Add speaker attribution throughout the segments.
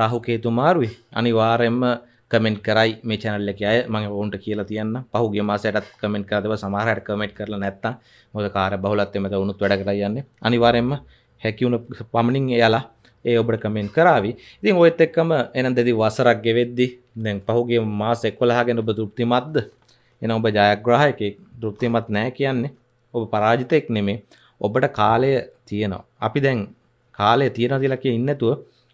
Speaker 1: රාහුකේතු මාරුයි අනිවාරෙන්ම comment කරයි මේ චැනල්ල එක අය මගේ ඔවුන්ට කියලා තියන්න පහුගේ මාසයටත් කමෙන්ට් කරදව සමහරයට කමෙන්ට් කරලා නැත්තම් මොකද කාර්ය බහුලත්වයෙන් මෙතන උනුත් වැඩ කරලා යන්නේ අනිවාර්යයෙන්ම හැකියුණ පමණින් එයාලා ඒ ඔබට කමෙන්ට් කරාවි ඉතින් ඔයත් එක්කම එනම් දෙදි වසරක් ගෙවෙද්දි දැන් පහුගේ මාස 11 ගැන ඔබ තෘප්තිමත්ද එන ඔබ ජයග්‍රාහකෙක් තෘප්තිමත් නැහැ කියන්නේ ඔබ පරාජිතෙක් නෙමේ ඔබට කාලය තියෙනවා අපි දැන් කාලය තියෙනවා කියලා කිය ඉන්නේ නැතුව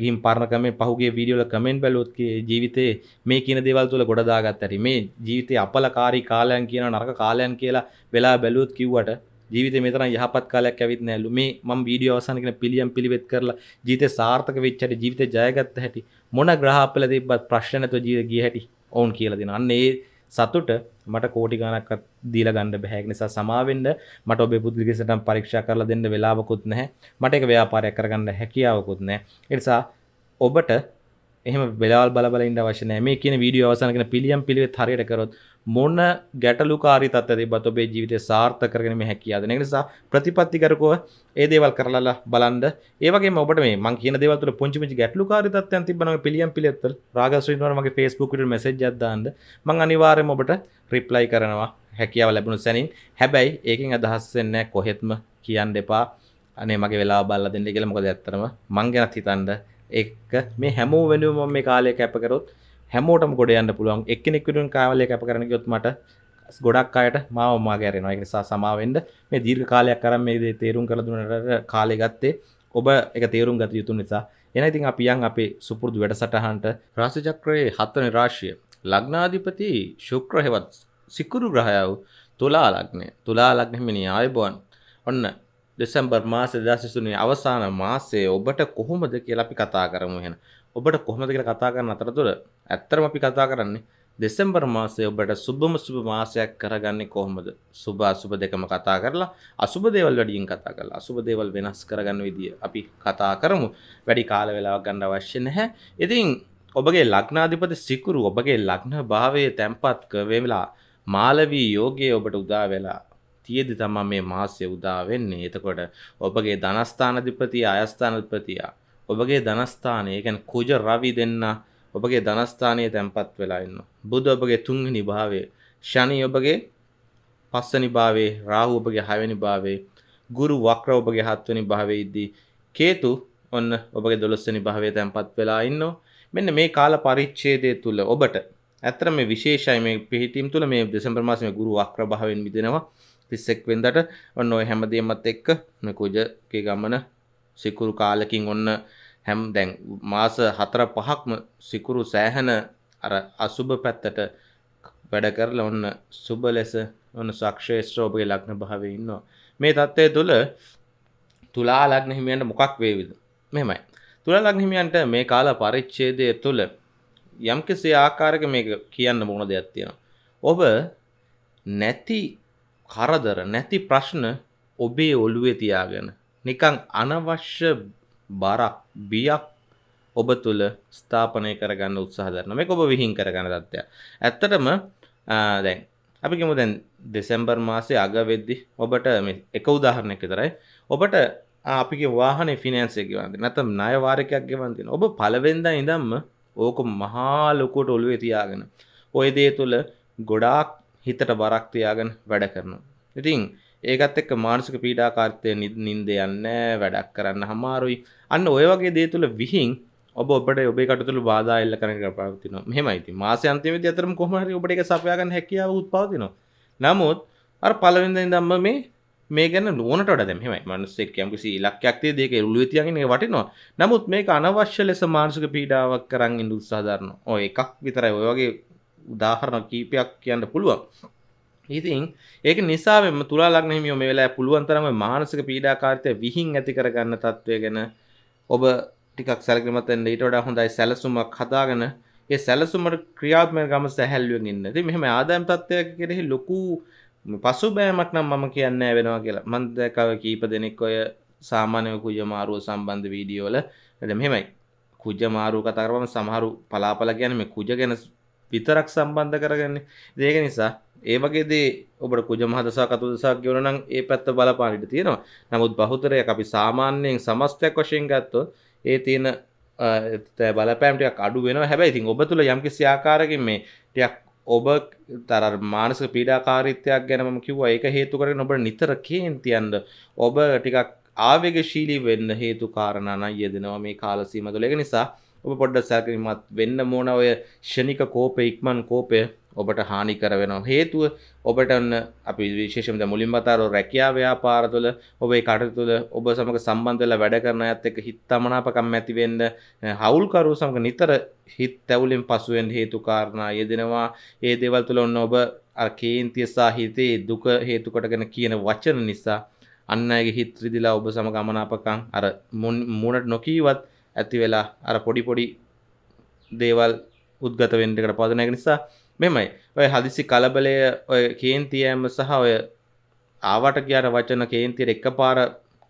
Speaker 1: ගිම් පරණකම පහුගේ වීඩියෝල කමෙන්ට් බැලොත්ගේ ජීවිතේ මේ කියන දේවල් තුළ ගොඩදාගත් ඇරි මේ ජීවිතය අපලකාරී කාලයන් කියන නරක කාලයන් කියලා වෙලා බැලූත් කිව්වට ජීවිත මෙතර යහපත් කාලයක් ඇවිත් නෑලු මේ මම වීඩියෝ අවසානගෙන පිළියම් පිළිවෙත් කරලා ජීවිතේ සාර්ථක වෙච්ච හැටි ජීවිතේ ජයගත්ත හැටි මොන ග්‍රහ අපල තිබ්බත් ප්‍රශ්න නැතුව ජීවිත ගිය හැටි ඔවුන් කියලා දෙනවා. අන්න ඒ සතුට මට කෝටි ගණක්වත් දීලා ගන්න බෑ ඒක නිසා සමාවෙන්න මට ඔබේ පුද්ගලික සටහන් පරීක්ෂා කරලා දෙන්න වෙලාවකුත් නැහැ මට ඒක ව්‍යාපාරයක් කරගන්න හැකියාවකුත් නැහැ ඒ නිසා ඔබට එහම බෙලාල් බලබලන්න වශන මේ කියන වීඩියෝ අවසනකන පිළියම් පිළිවෙත් හරියට කරොත් මොන්න ගැටලුකාරි තත්ත දෙබත් ඔබේ ජීවිතය සාර්ථ කරගෙන හැකියාද නිසා ප්‍රතිපත්තිකරකව ඒ දේවල් කරලා බලන්ඩ ඒවගේ ඔබට මේ මං කියන දෙවතුල පුංචිමි ගැටලුකාරි තත්යන් තිබන පිළියම් පිළිවෙත් රාගස්වීනමගේ ෆේස්බුකට මසෙජ් අදදාන්න මං අනිවාරයම ඔබට රිප්ලයි කරනවා හැකියාව ලැබුණු සැනින් හැබැයි ඒකින් අදහස්සෙන්න කොහෙත්ම කියන්න දෙපා අනේ මගේ වෙලා බල්ල දෙන්න කියලා මොකද ඇත්තරම මං ගැනත් හිතන්ඩ එක මේ හැමෝ වෙනුවම මේ කාලය කැපකරොත් හැමෝටම ගොඩ යන්න පුළුවන් එක්කෙනෙක්විටුන් කාලය කැප කරන ගොත් මට ගොඩක් අයට මාව මාගැරෙනවා එක නිසා සමාවෙන්ඩ මේ දීර්ඝ කාලයක් කරම් මේ දේ තේරුම් කළ දුන්නට කාලය ගත්තේ ඔබ එක තේරුම් ගත යුතු නිසා එන ඉතින් අපියන් අපේ සුපුරදු වැඩසටහන්ට රාසිචක්‍රයේ හත්තන රාශිය ලග්නාධිපති ශුක්‍රහෙවත් සිකුරු ග්‍රහයාව තුලා ලග්නය තුලා ලග්නමිනි ආයබෝන් ඔන්න දෙසම්බර් මාස දශසුනේ අවසාන මාසයේ ඔබට කොහොමද කියලා අපි කතා කරමු එහෙනම්. ඔබට කොහොමද කියලා කතා කරන අතරතුර ඇත්තටම අපි කතා කරන්නේ දෙසැම්බර් මාසයේ ඔබට සුබම සුබ මාසයක් කරගන්නේ කොහොමද? සුබ අසුබ දෙකම කතා කරලා අසුබ දේවල් වැඩියෙන් කතා කරලා අසුබ දේවල් වෙනස් කරගන්න විදිය අපි කතා කරමු. වැඩි කාල වේලාවක් ගන්න අවශ්‍ය නැහැ. ඉතින් ඔබගේ ලග්නාධිපති සිකුරු ඔබගේ ලග්න භාවයේ තැම්පත් වෙලා මාලවී යෝගයේ ඔබට උදා වෙලා තියෙදි තමා මේ මාසය උදා වෙන්නේ එතකොට ඔබගේ ධනස්ථානධිපති අයස්ථානධිපතියා ඔබගේ ධනස්ථානය ගැන කුජ රවි දෙන්න ඔබගේ ධනස්ථානය තැන්පත් වෙලා ඉන්න බුදු ඔබගේ තුන්වෙනි භාවය ශනී ඔබගේ පස්සනි භාවේ රාහු ඔබගේ හයවැනි භාවේ ගුරු වක්‍ර ඔබගේ හත්වනි භාවේ ඉද්දී කේතු ඔන්න ඔබගේ දොළොස්වනි භාවය තැන්පත් වෙලා ඉන්න මෙන්න මේ කාල පරිච්ඡේදය තුළ ඔබට ඇත්තට මේ විශේෂයි මේ පිහිටීම් තුළ මේ දෙසැම්බර් මාසයේ ගුරු වක්‍ර භාවයෙන් මිදෙනවා පිස්සෙක් වෙන්දට ඔන්න ඔය හැමදේමත් එක්ක කුජගේ ගමන සිකුරු කාලකින් ඔන්න හැම් දැන් මාස හතර පහක්ම සිකුරු සෑහන අර අසුභ පැත්තට වැඩ කරල ඔන්න සුබ ලෙස ඔන්න සක්ෂේෂත්‍රෝපගේ ලක්න භාවය ඉන්නවා මේ තත්ත්වය තුළ තුලා ලක්න හිමියන්ට මොකක් වේවිද මෙමයි තුලා ලක්න හිමියන්ට මේ කාල පරිච්ඡේදය තුළ යම්කිසි ආකාරක මේ කියන්න මොන දෙයක් තියෙනවා ඔබ නැති කරදර නැති ප්‍රශ්න ඔබේ ඔළුවේ තියාගෙන නිකං අනවශ්‍ය බරක් බියක් ඔබ තුළ ස්ථාපනය කරගන්න උත්සාහරන මේ ඔබ විහින් කරගන්න තත්ත්වය ඇත්තටම දැන් අපිකම දැන් දෙසැම්බර් මාසේ අගවෙද්දි ඔබට එක උදාහරණයක් විතරයි ඔබට අපිගේ වාහන ෆිනන්සේ ගවන්ද නැතම් නයවාරකයක් ගෙවන්තින ඔබ පලවෙෙන්ද ඉදම්ම ඕක මහාලොකොට ඔළුවේ තියාගෙන ඔය දේ තුළ ගොඩාක් හිතට බරක් තියාගෙන වැඩ කරනවා. ඉතින් ඒකත් එක්ක මානසික පීඩාකාරීත්වය නිින්ද යන්නේ වැඩක් කරන්න හමාරුයි. අන්න ওই වගේ දේ තුල විහිං ඔබ ඔබට ඔබේ කටතුළු බාධා එල්ල කරන එක පවතිනවා. මෙහෙමයි ඉතින් මාසයේ අන්තිමේදී අතරම කොහොම හරි ඔබට ඒක සපයා ගන්න හැකියාව උත්පවතිනවා. නමුත් අර පළවෙනිද ඉඳන්ම මේ මේ ගැන නෝනට වඩා දැන් මෙහෙමයි මිනිස්සෙක් යම්කිසි ඉලක්කයක් තියෙදි ඒක එළුවේ තියාගෙන ඒක වටිනවා. නමුත් මේක අනවශ්‍ය ලෙස මානසික පීඩාවක් කරන් ඉන්න උත්සාහ දරනවා. ඔය එකක් විතරයි ඔය වගේ උදාහරණ කීපයක් කියන්න පුළුවන් ඉතින් ඒක නිසාම තුලා ලග්න හිමියෝ මේ වෙලාවේ පුළුවන් තරම මානසික පීඩාකාරීත්වය විහිං ඇති කරගන්න තත්වය ගැන ඔබ ටිකක් සැලකිලිමත් වෙන්න ඊට වඩා හොඳයි සැලසුමක් හදාගෙන ඒ සැලසුමට ක්‍රියාත්මක ගම සැහැල්ලුවෙන් ඉන්න. ඉතින් මෙහෙම ආදායම් තත්ත්වයක කෙරෙහි ලොකු පසුබෑමක් නම් මම කියන්නේ වෙනවා කියලා. මම දැකව කීප දෙනෙක් ඔය සාමාන්‍ය කුජ මාරුව සම්බන්ධ වීඩියෝ වල මෙහෙමයි. කුජ මාරුව කතා කරපම සමහරු පලාපල කියන්නේ මේ කුජ ගැන විතරක් සම්බන්ධ කරගන්නේ දේක නිසා ඒ වගේ දේ ඔබට කුජ මහදසා කතු දසක් ගෙවන නම් ඒ පැත්ත බලපානිට තියෙනවා නමුත් බහුතරයක් අපි සාමාන්‍යයෙන් සමස්තයක් වශයෙන් ගත්තොත් ඒ තියෙන බලපෑම්ටයක් අඩු වෙන හැබැයි ඉතින් ඔබ තුළ යම්කිසි ආකාරකින් මේ ටයක් ඔබ තර මානසික පීඩාකාරීත්වයක් ගැන මම කිව්වා ඒක හේතු කරගෙන ඔබ නිතර කේන්තියන්න ඔබ ටිකක් ආවේගශීලී වෙන්න හේතු කාරණා නම් යෙදෙනවා මේ කාල සීමාව තුළ ඒක නිසා ඔබ පොඩ්ඩ සැලකිලිමත් වෙන්න මෝන ඔය ෂණික කෝපය ඉක්මන් කෝපය ඔබට හානිකර වෙනවා හේතුව ඔබට අපි විශේෂම මුලින් බතාරෝ රැකියා ව්‍යාපාර තුළ ඔබේ කටයුතු තුළ ඔබ සමග සම්බන්ධ වෙලා වැඩ කරන අයත් එක්ක හිතමනාපකම් ඇති වෙන්න හවුල්කරුවෝ සමග නිතර හිත තැවුලෙන් පසු වෙන්න හේතු කාරණා යෙදෙනවා ඒ දේවල් තුළ ඔන්න ඔබ අර කේන්තිය සහ හිතේ දුක හේතු කොටගෙන කියන වචන නිසා අන්න අයගේ හිත් රිදිලා ඔබ සමග අමනාපකම් අර මුණට නොකීවත් ඇති වෙලා අර පොඩි පොඩි දේවල් උද්ගත වෙන්ටකට පදනයක නිසා මෙමයි ඔය හදිසි කලබලය ඔය කේන්තියෑම සහ ඔය ආවට කියාර වචන කේන්තිර එක්ක පාර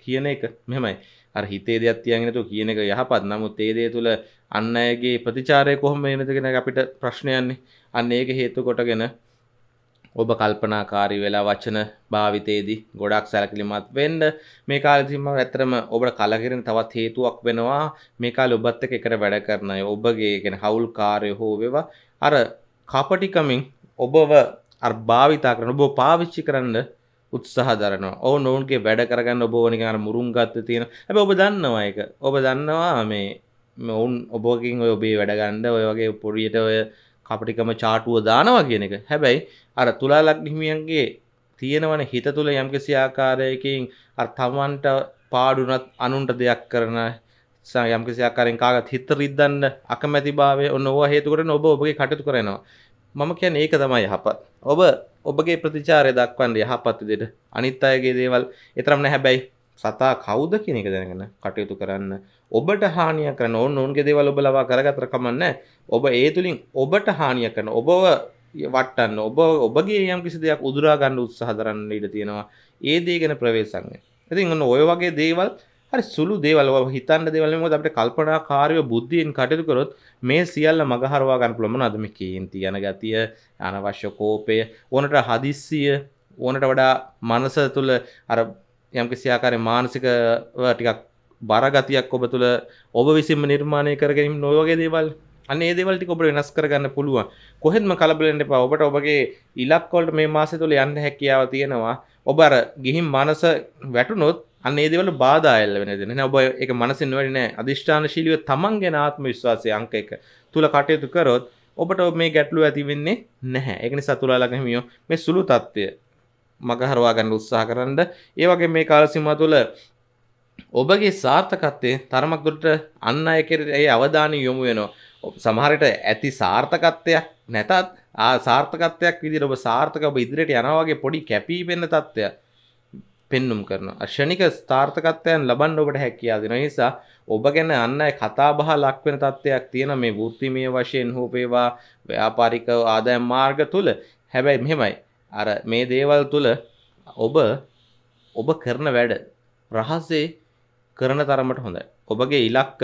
Speaker 1: කියන එක මෙමයි අර හිතේ දෙයක් තියගෙනතු කියන එක යහපත් නමුත් ඒදේ තුළ අන්න අයගේ ප්‍රතිචාරය කොහොම එනතිගෙන අපිට ප්‍රශ්නයන්නේ අන්න ඒක හේතු කොටගෙන ඔබ කල්පනාකාරී වෙලා වචන භාවිතයේදී ගොඩක් සැලකිලිමත් වෙන්න මේ කාලෙදිම ඇත්තටම ඔබට කලකිරෙන තවත් හේතුවක් වෙනවා මේ කාලේ ඔබත් එක්ක එකට වැඩ කරන අය ඔබගේ කියන හවුල්කාරය හෝ වේවා අර කපටිකමින් ඔබව අර භාවිතා කරන ඔබ පාවිච්චි කරන්න උත්සාහ දරනවා. ඔව් නෝන්ගේ වැඩ කරගන්න ඔබ වනික අර මුරුංගත්ත තියෙන. හැබැයි ඔබ දන්නවා ඒක. ඔබ දන්නවා මේ ඔවුන් ඔබකින් ඔය ඔබේ වැඩගන්න ඔය වගේ පොඩියට ඔය කපටිකම චාටුව දානවා කියන එක හැබැයි අර තුලා ලක්නිහිමියන්ගේ තියෙනවන හිත තුළ යම්කිසි ආකාරයකින් අර තමන්ට පාඩුනත් අනුන්ට දෙයක් කරන යම්කිසි ආකාරයෙන් කාගත් හිත රිද්දන්න අකමැති භාවය ඔන්න ඕවා හේතුකට ඔබ ඔබගේ කටයුතු කරනවා මම කියන්නේ ඒක තමයි යහපත් ඔබ ඔබගේ ප්‍රතිචාරය දක්වන්න යහපත් විදිහට අනිත් අයගේ දේවල් ඒතරම් නැහැ හැබැයි සතා කවුද කියන එක දැනගෙන කටයුතු කරන්න ඔබට හානිය කරන ඕන් ඔවුන්ගේ දේවල් ඔබ ලබා කරගතර කමන්න ඔබ ඒ තුලින් ඔබට හානිය කරන ඔබව වටන්න ඔබ ඔබගේ යම් කිසි දෙයක් උදුරා ගන්න උත්සාහ දරන්න ඉඩ තියෙනවා ඒ දේ ගැන ප්‍රවේශම් ඉතින් ඔන්න ඔය වගේ දේවල් හරි සුළු දේවල් ඔබ හිතන්න දේවල් මොකද අපිට කල්පනාකාරීව බුද්ධියෙන් කටයුතු කරොත් මේ සියල්ල මගහරවා ගන්න පුළුවන් මොනවාද මේ කේන්ති යන ගතිය අනවශ්‍ය කෝපය ඕනට හදිස්සිය ඕනට වඩා මනස තුල අර යම් කිසියාකාරය මානසිකව ටිකක් බරගතියක් ඔබ තුළ ඔබ විසිම නිර්මාණය කරගැනීම නොයෝගේ දේවල් අන්නේ දේවල්ටි ඔබට වෙනස් කරගන්න පුළුවන් කොහෙත්ම කලබලෙන්ට එපා ඔබට ඔබගේ ඉලක්කොල්ට මේ මාසය තුළ යන්න හැකියාව තියෙනවා ඔබ අර ගිහින් මනස වැටුනොත් අන්න ඒ දේවල් බාධා එල්ල වෙන දෙන ඔබ ඒක මනසින් වැඩි නෑ අදිෂ්ඨානශීලීව තමන් ගැන ආත්ම විශ්වාසය අංක එක තුල කටයුතු කරොත් ඔබට මේ ගැටලු ඇති වෙන්නේ නැහැ. ඒක නිසා තුලා ළඟ හිමියෝ මේ සුළු தত্ত্বය මගහරවා ගන්න උත්සාහ කරන්න ඒ වගේ මේ කාලසිම තුළ ඔබගේ සාර්ථකත්වය තරමක් දුරට අන්න අය කෙරේ ඒ අවධානය යොමු වෙනවා සමහරට ඇති සාර්ථකත්වයක් නැතත් සාර්ථකත්වයක් විදිහට ඔබ සාර්ථක ඔබ ඉදිරියට යනවා වගේ පොඩි කැපීපෙන තත්ත්වයක් පෙන්නුම් කරන ක්ෂණික ස්ථාර්ථකත්වයන් ලබන්න ඔබට හැකියා දෙන නිසා ඔබ ගැන අන්න කතා බහ ලක්වෙන තත්ත්වයක් තියෙන මේ වෘත්තිමය වශයෙන් හෝපේවා ව්‍යාපාරික ආදායම් මාර්ග තුළ හැබැයි මෙහෙමයි අර මේ දේවල් තුළ ඔබ ඔබ කරන වැඩ රහස්සේ කරන තරමට හොඳයි. ඔබගේ ඉලක්ක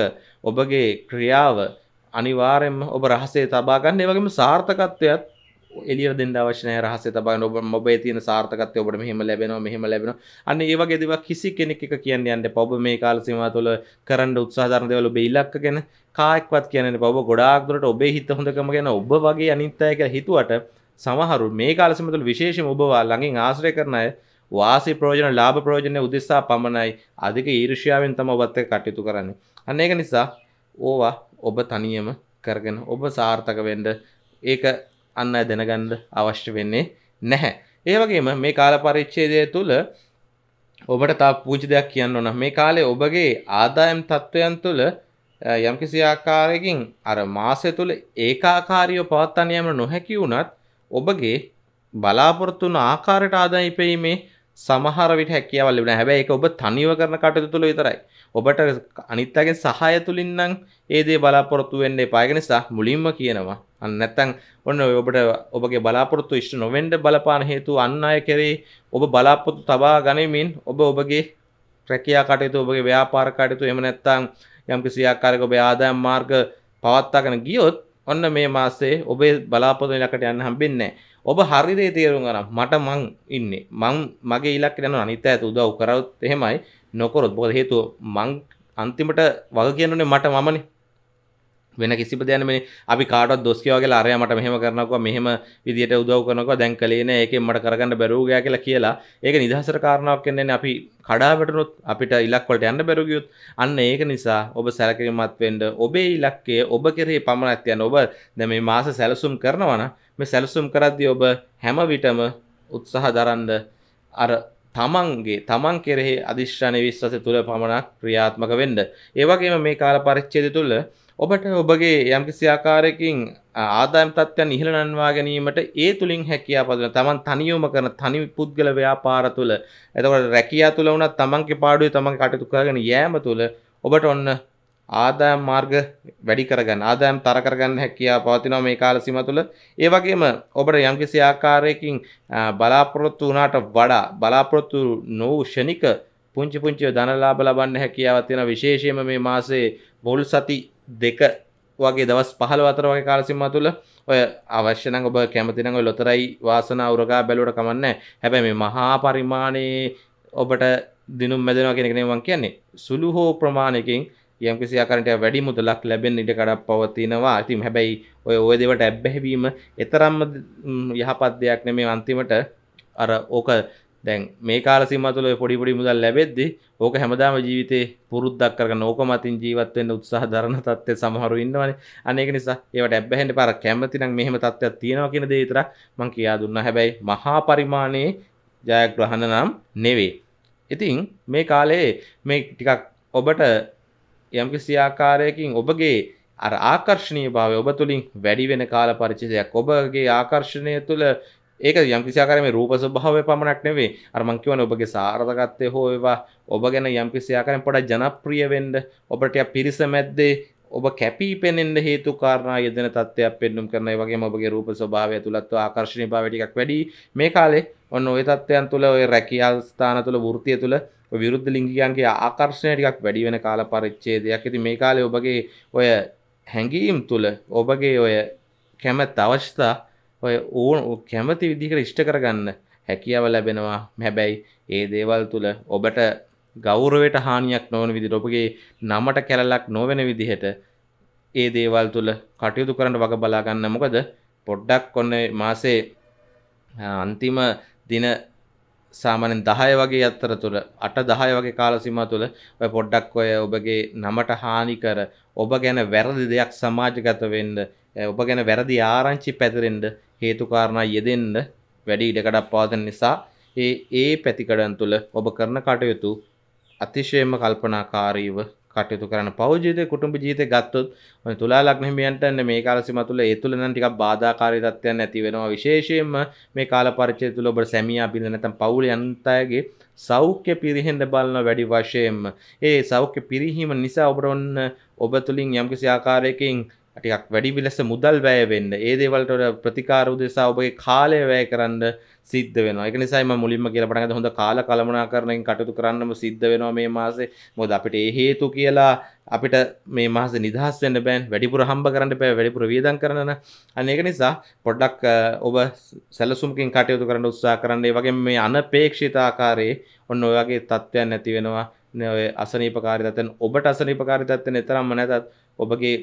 Speaker 1: ඔබගේ ක්‍රියාව අනිවාරෙන්ම ඔබ රහසේ තබාගන්න වගේම සාර්ථකත්වයත් එලිය දෙන්න අවශ්‍යනය රහස තබන ඔබ මොබේ තියෙන සාර්ථකත්ය ඔබට මෙහෙම ලැබෙනවා මෙහෙම ලැබෙන අන්න ඒ වගේ දෙවක් කිසි කෙනෙක් එක කියන්න යන්න පොබ මේ කාල සීමා තුළ කරන්න උත්සාධරන දෙවල ඔබ ඉලක්ක ගැන කායෙක්වත් කියන්නේ ඔබ ගොඩාක් දුරට ඔබේ හිත හොඳකම ගැන ඔබ වගේ අනිත් අය කියලා හිතුවට සමහරු මේ කාලසමතුළ විශේෂම ඔබවා ළඟින් ආශ්‍රය කරන අය වාසි ප්‍රෝජන ලාභ ප්‍රෝජනය උදෙසා පමණයි අධික ඊර්ෂ්‍යාවෙන් තම ඔබත් එක්ක කටයුතු කරන්නේ. අන්න ඒක නිසා ඕවා ඔබ තනියම කරගෙන ඔබ සාර්ථක වෙන්න ඒක අන්න දැනගන්න අවශ්‍ය වෙන්නේ නැහැ. ඒ වගේම මේ කාල පරිච්ඡේදය තුළ ඔබට තා පූජි දෙයක් කියන්න ඕන මේ කාලේ ඔබගේ ආදායම් තත්ත්වයන් තුළ යම්කිසි ආකාරයකින් අර මාසය තුළ ඒකාකාරීව පවත්වා යෑම නොහැකි වුණත් ඔබගේ බලාපොරොත්තුන ආකාරයට ආදාය ඉපීමේ සමහර විට හැකියාවල් ලැබුණා. හැබැයි ඒක ඔබ තනිව කරන කටයුතු තුළ විතරයි. ඔබට අනිත් අයගේ සහාය තුලින් නම් ඒ දේ බලාපොරොත්තු වෙන්න එපා. ඒක නිසා මුලින්ම කියනවා. අන්න නැත්තම් ඔන්න ඔබට ඔබගේ බලාපොරොත්තු ඉෂ්ට නොවෙන්න බලපාන හේතු අන් අය කෙරේ ඔබ බලාපොරොත්තු තබා ගනිමින් ඔබ ඔබගේ රැකියා කටයුතු ඔබගේ ව්‍යාපාර කටයුතු එහෙම නැත්තම් යම්කිසි ආකාරයක ඔබේ ආදායම් මාර්ග පවත්වාගෙන ගියොත් ඔන්න මේ මාසේ ඔබේ බලාපොරොත්තු ඉලක්කයට යන්න හම්බෙන්නේ ඔබ හරියට තේරුම් ගන්න මට මං ඉන්නේ මං මගේ ඉලක්කයට යන අනිත් අයට උදව් කරවොත් එහෙමයි නොකරොත් මොකද හේතුව මං අන්තිමට වග කියනුනේ මට මමනේ වෙන කිසිප දයන මේ අපි කාටත් දොස්කයාගේ අරය මට මෙහම කරනක මෙහම විදිට උදව කනක දැන් කලේන ඒක මට කරගන්න බැරූගයා කියලා කියලා ඒක නිදහසර කාරණාවක් කියන්නේ අපි කඩාවටනොත් අපිට ඉලක්වලට යන්න බැරගයුත් අන්න ඒක නිසා ඔබ සැලකිරීමත් වෙන්ඩ ඔබේ ඉලක්කේ ඔබ කෙරේ පමණ ඇතියන් ඔබ දැ මේ මාස සැලසුම් කරනවන මේ සැලසුම් කරද්දි ඔබ හැමවිටම උත්සාහ දරන්ද අර තමන්ගේ තමන් කෙරෙහි අධිශ්‍රණ විශ්වස තුළ පමණක් ක්‍රියාත්මක වෙන්ඩ ඒවගේම මේ කාල පරිච්චේද තුළ ඔබට ඔබගේ යම්කිසි ආකාරයකින් ආදායම් තත්ත්වයන් ඉහළ නන්වා ගැනීමට ඒ තුලින් හැකියාව පදවන තමන් තනියම කරන තනි පුද්ගල ව්‍යාපාර තුළ එතකොට රැකියා තුළ වුණත් තමන්ගේ පාඩුවේ තමන් කටයුතු කරගෙන යෑම තුළ ඔබට ඔන්න ආදායම් මාර්ග වැඩි කරගන්න ආදායම් තර කරගන්න හැකියාව පවතිනවා මේ කාල සීමා තුළ ඒ වගේම ඔබට යම්කිසි ආකාරයකින් බලාපොරොත්තු වුණාට වඩා බලාපොරොත්තු නො ෂණික පුංචි පුංචි ධනලාභ ලබන්න හැකියාව තියෙන විශේෂයෙන්ම මේ මාසේ මුල් සති දෙක වගේ දවස් පහල අතර වගේ කාලසිම්ම තුළ ඔය අවශ්‍යන ඔබ කැමතිනඟ ලොතරයි වාසන අවරගා බැලුවට කමන්න හැබැ මේ මහා පරිමාණයේ ඔබට දිනුම් මැදෙනවා කෙනෙකෙනවන් කියන්නේ සුළු හෝ ප්‍රමාණයකින් යම්කිසි ආකාරයට වැඩි මුදලක් ලැබෙන්න ඉඩ කඩක් පවතිනවා. ඉතින් හැබැයි ඔය ওই දේවට ඇබ්බැහිවීම එතරම්ම යහපත් දෙයක් නෙමෙයි අන්තිමට අර ඕක දැන් මේ කාල සීමාව තුළ පොඩි පොඩි මුදල් ලැබෙද්දී ඕක හැමදාම ජීවිතේ පුරුද්දක් කරගෙන ඕක මතින් ජීවත් වෙන්න උත්සාහ දරන තත්ත්වයේ සමහරු ඉන්නවනේ. අන්න ඒක නිසා ඒවට ඇබ්බැහෙන්න පාර කැමති නම් මෙහෙම තත්ත්වයක් තියෙනවා කියන දේ විතරක් මම කියා දුන්නා. හැබැයි මහා පරිමාණයේ ජයග්‍රහණ නම් නෙවෙයි. ඉතින් මේ කාලයේ මේ ටිකක් ඔබට යම්කිසි ආකාරයකින් ඔබගේ අර ආකර්ශණීය භාවය ඔබ තුළින් වැඩි වෙන කාල පරිචිතයක් ඔබගේ ආකර්ශණය තුළ ඒක යම් කිසියාකාරම රූප ස්වභාවය පමණක් නෙවෙයි අර මං කියවනේ ඔබගේ සාර්ථකත්වය හෝ ඒවා ඔබ ගැන යම් කිසියාකාරයෙන් පොඩක් ජනප්‍රිය වෙන්න ඔබට පිරිස මැද්දේ ඔබ කැපී පෙනෙන්ට හේතු කාරණා යෙදෙන තත්ත්වයක් පෙන්නුම් කරන වගේ මගේ රූප ස්වභාවය තුළත්ව ආකර්ශණය භාවටිකක් වැඩි මේ කාලේ ඔන්න ඔය තත්ත්වයන් තුළ ඔය රැකියාල් ස්ථාන තුළ වෘතිය තුළ විරුද්ධ ලිංගිකයන්ගේ ආකර්ශණය ටිකක් වැඩි වෙන කාල පරිච්ඡේදයක් ඉතින් මේ කාලේ ඔබගේ ඔය හැඟීම් තුළ ඔබගේ ඔය කැමැත් අවශ්‍යතා ඔය ඕන කැමති විදිහට ඉෂ්ට කරගන්න හැකියාව ලැබෙනවා හැබැයි ඒ දේවල් තුළ ඔබට ගෞරවයට හානියක් නොවන විදිහට ඔබගේ නමට කැලලක් නොවන විදිහට ඒ දේවල් තුළ කටයුතු කරන්න වග බලා ගන්න මොකද පොඩ්ඩක් ඔන්න මාසේ අන්තිම දින සාමානෙන් දහය වගේ අත්තර තුළ අට දහය වගේ කාලසිම තුළ ඔය පොඩ්ඩක් ඔය ඔබගේ නමට හානි කර ඔබ ගැන වැරදි දෙයක් සමාජගත වෙන්න ඔබ ගැන වැරදි ආරංචි පැතිරෙන්ඩ හේතුකාරණා යෙදෙන්ඩ වැඩි ඉඩකඩක් පාතන නිසා ඒ ඒ පැතිකඩන් තුළ ඔබ කරන කටයුතු අතිශයම කල්පනාකාරීව කටයුතු කරන පෞජීත කුටුම්ඹ ජීවිතය ගත්තොත් ඔය තුලා ලග්නහිමියන්ට මේ කාලසීම තුළ ඒ තුළ නම් ටිකක් බාධාකාරී තත්ත්වයන් ඇති වෙනවා විශේෂයෙන්ම මේ කාල පරිච්ඡේදය තුළ ඔබට සැමියා බිඳ නැත්නම් පවුල යන්තයගේ සෞඛ්‍ය පිරිහෙන්න බලන වැඩි වශයෙන්ම ඒ සෞඛ්‍ය පිරිහීම නිසා ඔබට ඔන්න ඔබ තුලින් යම්කිසි ආකාරයකින් ටිකක් වැඩි විලස මුදල් වැය වෙන්න ඒ දේවල්ට ප්‍රතිකාරු දෙසා ඔබගේ කාලය වැය කරන්න සිද්ධ වෙනවා ඒක නිසා මම මුලින්ම කියලා පටන් ගත්තා හොඳ කාල කළමනාකරණයෙන් කටයුතු කරන්නම සිද්ධ වෙනවා මේ මාසේ මොකද අපිට ඒ හේතු කියලා අපිට මේ මාසේ නිදහස් වෙන්න බෑ වැඩිපුර හම්බ කරන්න බෑ වැඩිපුර වියදම් කරන්න අන්න ඒක නිසා පොඩ්ඩක් ඔබ සැලසුමකින් කටයුතු කරන්න උත්සාහ කරන්න ඒ වගේම මේ අනපේක්ෂිත ආකාරයේ ඔන්න ඔය වගේ තත්ත්වයන් නැති වෙනවා ඔය අසනීපකාරී තත්ත්වයන් ඔබට අසනීපකාරී තත්ත්වයන් තරම්ම නැතත් ඔබගේ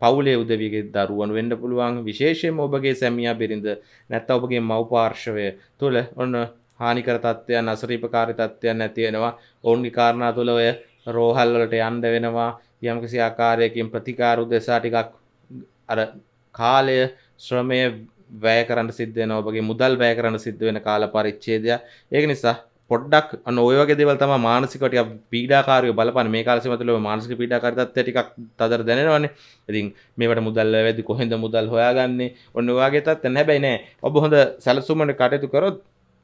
Speaker 1: පවුලේ උදවගේ දරුවන් වෙන්න පුළුවන් විශේෂයෙන් ඔබගේ සැමිය බිරිඳ නැත්ත ඔබගේ මවපාර්ශවය තුළ ඔන්න හානිකර තත්ත්වයන් අසරීපකාරි තත්ත්වයන් නැතියෙනවා ඔවුන්ගේ කාරණා තුළ ඔය රෝහල්වලට යන්ඩ වෙනවා යම්කිසි ආකාරයකින් ප්‍රතිකාරු දෙසා ටිකක් අර කාලය ශ්‍රමය වැය කරන්න සිද්ධ වෙන ඔබගේ මුදල් වැය කරන්න සිද්ධ වෙන කාල පරිච්ඡේදය ඒක නිසා පොඩ්ඩක් අන්න ඔය වගේ දේවල් තමයි මානසිකව ටිකක් පීඩාකාරීව බලපන්නේ මේ කාලේ සමතල ඔය මානසික පීඩාකාරී තත්ත්වය ටිකක් තදර දැනෙනවානේ. ඉතින් මේවට මුදල් වැදි කොහෙන්ද මුදල් හොයාගන්නේ? ඔන්න ඔය වගේ තත්ත්වයන් හැබැයි නෑ. ඔබ හොඳ සැලසුමකට කටයුතු කරොත්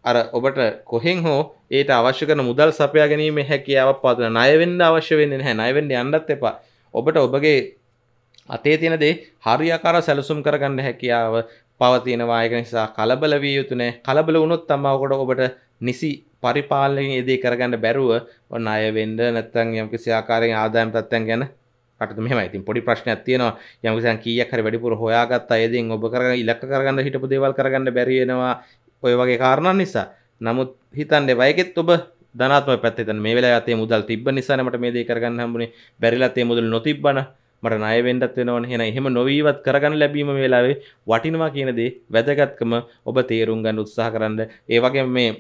Speaker 1: අර ඔබට කොහෙන් හෝ ඒට අවශ්‍ය කරන මුදල් සපයා ගැනීම හැකියාවක් පවතන. ණය වෙන්න අවශ්‍ය වෙන්නේ නැහැ. ණය වෙන්න යන්නත් එපා. ඔබට ඔබගේ අතේ තියෙන දේ හරියාකාර සැලසුම් කරගන්න හැකියාව පවතිනවා ඒක නිසා කලබල විය යුතු නැහැ කලබල වුණොත් තමයි ඔකට ඔබට නිසි පරිපාලයෙන් ඒදේ කරගන්න බැරුව ඔන්න අයවෙන්ඩ නැත්තන් යම්කිසි ආකාරයෙන් ආදායම් තත්ත්යන් ගැන කට මෙම ඉතින් පොඩි ප්‍රශ්නයක් තියෙනවා යම්කිසන් කියක් හරි වැඩිපුර හොයාගත් අයදෙන් ඔබ කරග ඉලක්ක කරගන්න හිටපු දේවල් කරගන්න බැරිවෙනවා ඔය වගේ කාරණන් නිසා නමුත් හිතන්ඩ වයකෙත් ඔබ ධනත්ම පැත්තෙත මේ වෙලා අතේ මුදල් තිබ නිසානට මේ දේ කරගන්න හම්බුණේ බැරිලතේ මුදල් නොතිබ්බන මට නයවෙන්ඩත් වෙනවන හෙන එහෙම නොවීවත් කරගන්න ලැබීම වෙලාවේ වටිනවා කියනදේ වැදගත්කම ඔබ තේරුම් ගන්න උත්සාහ කරන්න ඒවගේ මේ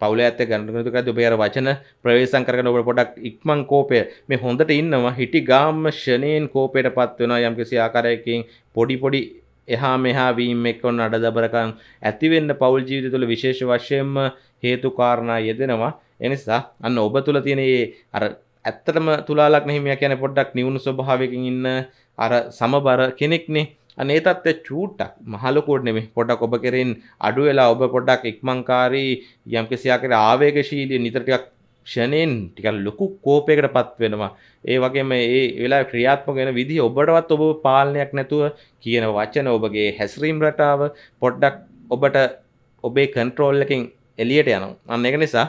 Speaker 1: පවල ඇත ගන්නතුක දුබේර වචන ප්‍රවේශන් කරන ඔබට පොඩක් ඉක්මන් කෝපය මේ හොඳට ඉන්නවා හිටි ගාම්ම ෂණයෙන් කෝපයට පත් වෙනවා යම්කිසි ආකාරයකින් පොඩි පොඩි එහා මෙහා වීම් එක්කොන් අඩ දබරකම් ඇතිවෙන්න පවුල් ජීවිත තුළ විශේෂ වශයෙන්ම හේතු කාරණා යෙදෙනවා එනිසා අන්න ඔබ තුළ තියෙන අර ඇත්තටම තුලාලක් නහිමයක් යැන පොඩ්ඩක් නිවුණු ස්වභාවකින් ඉන්න අර සමබර කෙනෙක්නේ අනේ තත්ත්වය චූට්ටක් මහලොකුට නෙමේ පොඩක් ඔබ කෙරෙන් අඩු වෙලා ඔබ පොඩක් ඉක්මංකාරී යම්කිසියාකට ආවේගශීලිය නිතරටක් ෂණයෙන් ටික ලොකු කෝපයකට පත් වෙනවා ඒ වගේම ඒ වෙලා ක්‍රියාත්මක වෙන විදිහ ඔබටවත් ඔබ පාලනයක් නැතුව කියන වචන ඔබගේ හැසිරීම් රටාව පොඩ්ඩක් ඔබට ඔබේ කන්ට්‍රෝල් එකෙන් එළියට යනවා අන්න ඒක නිසා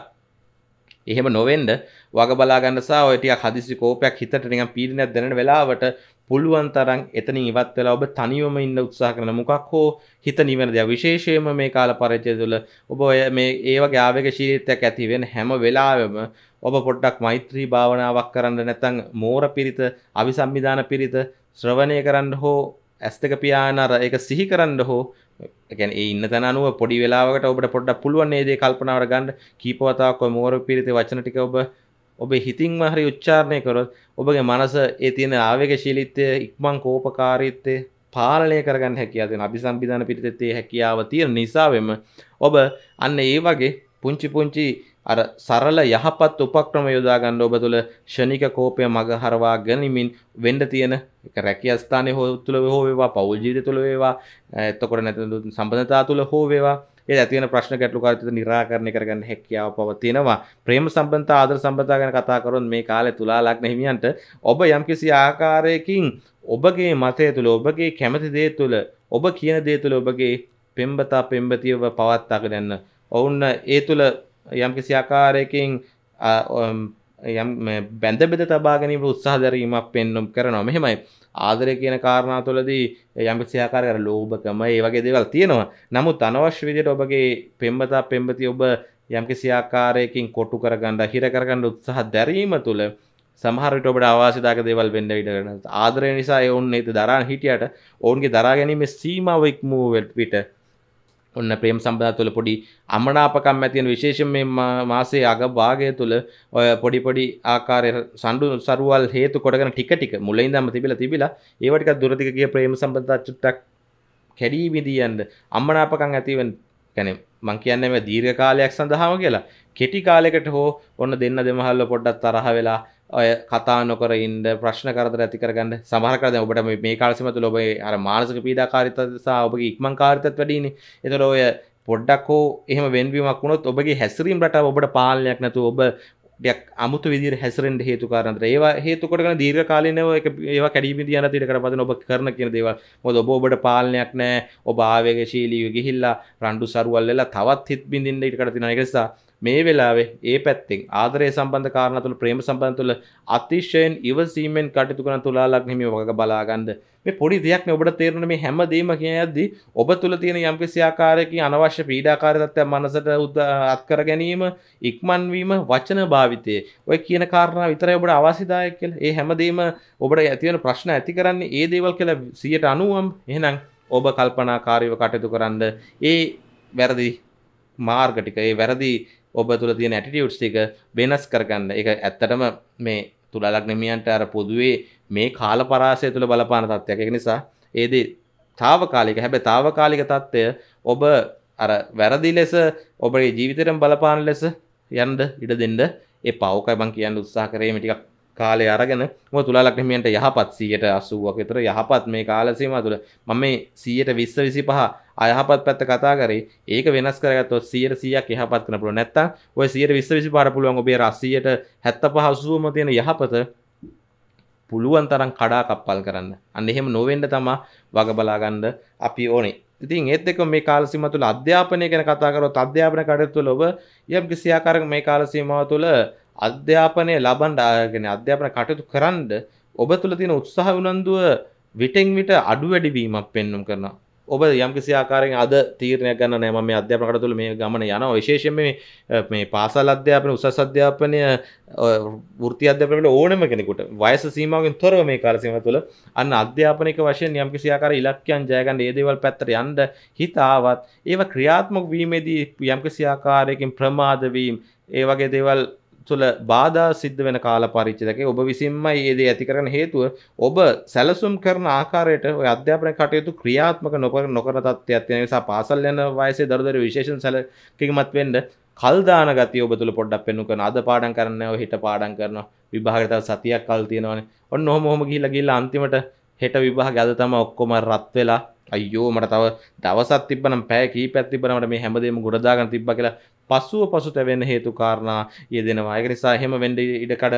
Speaker 1: එහෙම නොවෙන්ඩ වග බලාගන්නසා ඔටිය හදිසි කෝපයක් හිතට නිකම් පීඩනයක් දෙන වෙලාවට පුළුවන් තරන් එතනින් ඉවත් වෙලා ඔබ තනිවම ඉන්න උත්සාහ කරන මොකක් හෝ හිත නිවන දෙයක් විශේෂයෙන්ම මේ කාල පරිච්ඡේදය තුළ ඔබ ඔය මේ ඒ වගේ ආවේගශීලීත්වයක් ඇති වෙන හැම වෙලාවෙම ඔබ පොඩ්ඩක් මෛත්‍රී භාවනාවක් කරන්න නැත්නම් මෝර පිරිත අවිසම්බිධාන පිරිත ශ්‍රවණය කරන්න හෝ ඇස් දෙක පියාගෙන අර ඒක සිහි කරන්න හෝ ගැන ඉන්න තැනුව පොඩි වෙලාවට ඔබට පොඩ්ඩක් පුළුවන් ඒ දේ කල්පනාවට ගන්න කීප වතාවක් ඔය මෝර පිරිතේ වචන ටික ඔබ ඔබ හිතින්ම හරි උච්චාරණය කරොත් ඔබගේ මනස ඒ තියෙන ආවේගශීලීත්වය ඉක්මන් කෝපකාරීත්වය පාලනය කරගන්න හැකියාව තියෙන අභිසම්පදාන පිටිතේ හැකියාව තියෙන නිසාවෙම ඔබ අන්න ඒ වගේ පුංචි පුංචි අර සරල යහපත් උපක්‍රම යොදා ගන්න ඔබ තුළ ෂණික කෝපය මග හරවා ගැනීමෙන් වෙන්න තියෙන එක රැකියා ස්ථානයේ හෝ තුල හෝ වේවා පෞල් ජීවිතය තුල වේවා එතකොට නැත්නම් සම්බන්ධතා තුල හෝ වේවා ඒ ඇතිවන ප්‍රශ්න ගැටලු කාරිත නිරාකරණය කරගන්න හැකියාව පවතිනවා ප්‍රේම සම්බන්ධතා ආදර සම්බන්ධතා ගැන කතා කරොත් මේ කාලේ තුලා ලග්න හිමියන්ට ඔබ යම්කිසි ආකාරයකින් ඔබගේ මතය තුළ ඔබගේ කැමති දේ තුළ ඔබ කියන දේ තුළ ඔබගේ පෙම්බතා පෙම්බතියව පවත්තාගෙන යන්න ඔවුන්න ඒ තුළ යම්කිසි ආකාරයකින් යම් බැඳ බෙද තබාගැනීම උත්සාහ දැරීමක් පෙන්නුම් කරනවා මෙහෙමයි ආදරය කියන කාරණා තුළදී යම්පසියාකාර කර ලෝභකම ඒ වගේ දේවල් තියෙනවා නමුත් අනවශ්‍ය විදියට ඔබගේ පෙම්බතා පෙම්බති ඔබ යම්කිසි ආකාරයකින් කොටු කරගන්න හිර කරගන්න උත්සාහ දැරීම තුළ සමහරට ඔබට අවාසිදාක දේවල් වෙන්න ඉඩ ආදරය නිසා ඔවුන් ඒත දරාන් හිටියට ඔවුන්ගේ දරා ගැනීම සීමාව ඉක්මුව වෙල්පිට ඔන්න ප්‍රේම් සම්බදා තුළ පොඩි අමනාපකම් ඇතියෙන විශේෂයෙන් මේ මාසේ අග භාගය තුළ ඔය පොඩි පොඩි ආකාරයේ සඳු සරුවල් හේතු කොටගෙන ටික ටික මුලින්දම තිබිලා තිබිලා ඒව ටිකක් දුර ටික ගිය ප්‍රේම සම්බදා චුට්ටක් කැඩී මිදී යන්න අමනාපකම් ඇති වෙන يعني මං කියන්නේ මේ දීර්ඝ කාලයක් සඳහාම කියලා කෙටි කාලයකට හෝ ඔන්න දෙන්න දෙමහල්ල පොඩ්ඩක් තරහ වෙලා ඔය කතා නොකර ඉන්ඩ ප්‍රශ්න කරදර ඇතිකරගන්න සමහකරද ඔබට මේ කාලසිමතු ලොබේ අර මානසක පීඩාකාරිතසා ඔබගේ ඉක්මං කාරිතත් වැඩීන එතර ඔය පොඩ්ඩක් හෝ එහම වෙන්වීමක් වුණොත් ඔබගේ හැසිරීම් රට ඔබට පාලනයක් නැතු ඔබ යක් අමුතු විදිර හැසරෙන්ට හේතු කාරන්ට ඒවා හේතුකොටන දීර් කාලනව එක ඒවා කැඩීමි යන තිට කරපද ඔබ කරන කියන දේව මොද ඔබ ඔබට පාලනයක් නෑ ඔබ ආවේගශීලීව ගිහිල්ලා රණ්ඩු සරුවල්ලලා තවත් හිත් බිඳින්න ඉට කරතින එකෙසා මේ වෙලාවේ ඒ පැත්තෙන් ආදරය සම්බන්ධ කාරණා තුළ ප්‍රේම සම්බන්ධ තුළ අතිශයෙන් ඉවසීමෙන් කටයුතු කරන තුලා ලග්න හිමි වග බලා ගන්න මේ පොඩි දෙයක් නේ ඔබට තේරෙන මේ හැමදේම කියන යද්දී ඔබ තුල තියෙන යම්කිසි ආකාරයකින් අනවශ්‍ය පීඩාකාරී තත්ත්වයන් මනසට අත්කර ගැනීම ඉක්මන් වීම වචන භාවිතය ඔය කියන කාරණා විතරයි ඔබට අවශ්‍යදායක කියලා. ඒ හැමදේම ඔබට ඇති වෙන ප්‍රශ්න ඇති කරන්නේ ඒ දේවල් කියලා 90%ම් එහෙනම් ඔබ කල්පනාකාරීව කටයුතු කරන්න ඒ වැරදි මාර්ග ටික ඒ වැරදි ඔබ තුළ තියෙන ඇටිටියුට්ස් ටික වෙනස් කරගන්න එක ඇත්තටම මේ තුලලග්නමියන්ට අර පොදුවේ මේ කාල පරාසය තුළ බලපාන තත්ත්වයක් එක නිසා ඒද තාවකාලික හැබැ තාවකාලික තත්ත්වය ඔබ අර වැරදි ලෙස ඔබේ ජීවිතරම් බලපාන ලෙස යන්ඩ ඉඩ දෙන්න ඒ පවකයි බං කියන්න උත්සා කරේ මටිකක් කාලය අරගෙන ම තුළලක්නමියන්ට යහපත් සියයට අසුවක් විතර යහපත් මේ කාලසීම තුළ මම මේ සියයට විස්ස විසි පහ අයහපත් පැත්ත කතා කරේ ඒක වෙනස් කරගත් සියයට සියක් යහපත් කන පුළුව නැත්ත ඔය සියයට විස්ස විසි පාරපුළුවන් ඔබේ රස්සයට හැත්ත පහසුවම තියෙන යහපත පුළුවන් තරම් කඩා කප්පල් කරන්න අන්න එහෙම නොවෙන්ඩ තමා වග බලාගන්න අපි ඕනේ ඉතින් ඒත් එක මේ කාලසිම තුළ අධ්‍යාපනය ගැන කතාකරොත් අධ්‍යාපන කඩතුල ඔබ යම් කිසියාකාරක මේ කාලසීමාව තුළ අධ්‍යාපනය ලබන්ඩාගෙන අධ්‍යාපන කටයුතු කරන්න ඔබ තුළ තියෙන උත්සාහ උනන්දුව විටෙන් විට අඩු වැඩිවීමක් පෙන්නුම් කරන ඔබ යම්කිසි ආකාරයෙන් අද තීරණය ගන්න නෑම මේ අධ්‍යාපන කටතුළ මේ ගමන යන විශේෂයෙන් මේ පාසල් අධ්‍යාපන උසස් අධ්‍යාපනය ෘති අධ්‍යාපනට ඕනම කෙනෙකුට වයස සීමාවෙන් තොරව මේ කාලසීම තුළ අන්න අධ්‍යාපනික වශයෙන් යම්කිසි ආකාර ඉලක්කයන් ජයගන්න ඒ දේවල් පැත්තට යන්න හිතාවත් ඒව ක්‍රියාත්මක වීමේදී යම්කිසි ආකාරයකින් ප්‍රමාද වීම ඒ වගේ දේවල් තුළ බාධා සිද්ධ වෙන කාල පරිච්චදකේ ඔබ විසින්මයි ඒදේ ඇති කරන හේතුව ඔබ සැලසුම් කරන ආකාරයට ඔය අධ්‍යාපන කටයුතු ක්‍රියාත්මක නොකර නොකර තත්ත්වයක් තියෙන නිසා පාසල් යන වයසේ දරුදරු විශේෂයෙන් සැලකිලිමත් වෙන්න කල්දාන ගතිය ඔබ තුළ පොඩ්ඩක් පෙන්වන්න කරන අද පාඩම් කරන්න ඔය හෙට පාඩම් කරනවා විභාගයට තව සතියක් කල් තියෙනවනේ ඔන්න ඔහොම ඔහොම ගිහිල්ලා ගිහිල්ලා අන්තිමට හෙට විභාගය අද තමයි ඔක්කොම රත් වෙලා අයියෝ මට තව දවසක් තිබ්බනම් පැය කීපයක් තිබ්බනම් මට මේ හැමදේම ගොඩදාගෙන තිබ්බා කියලා පසුව පසුතැවෙන්න හේතු කාරණා යෙදෙනවා ඒක නිසා එහෙම වෙන්ඩ ඉඩකඩ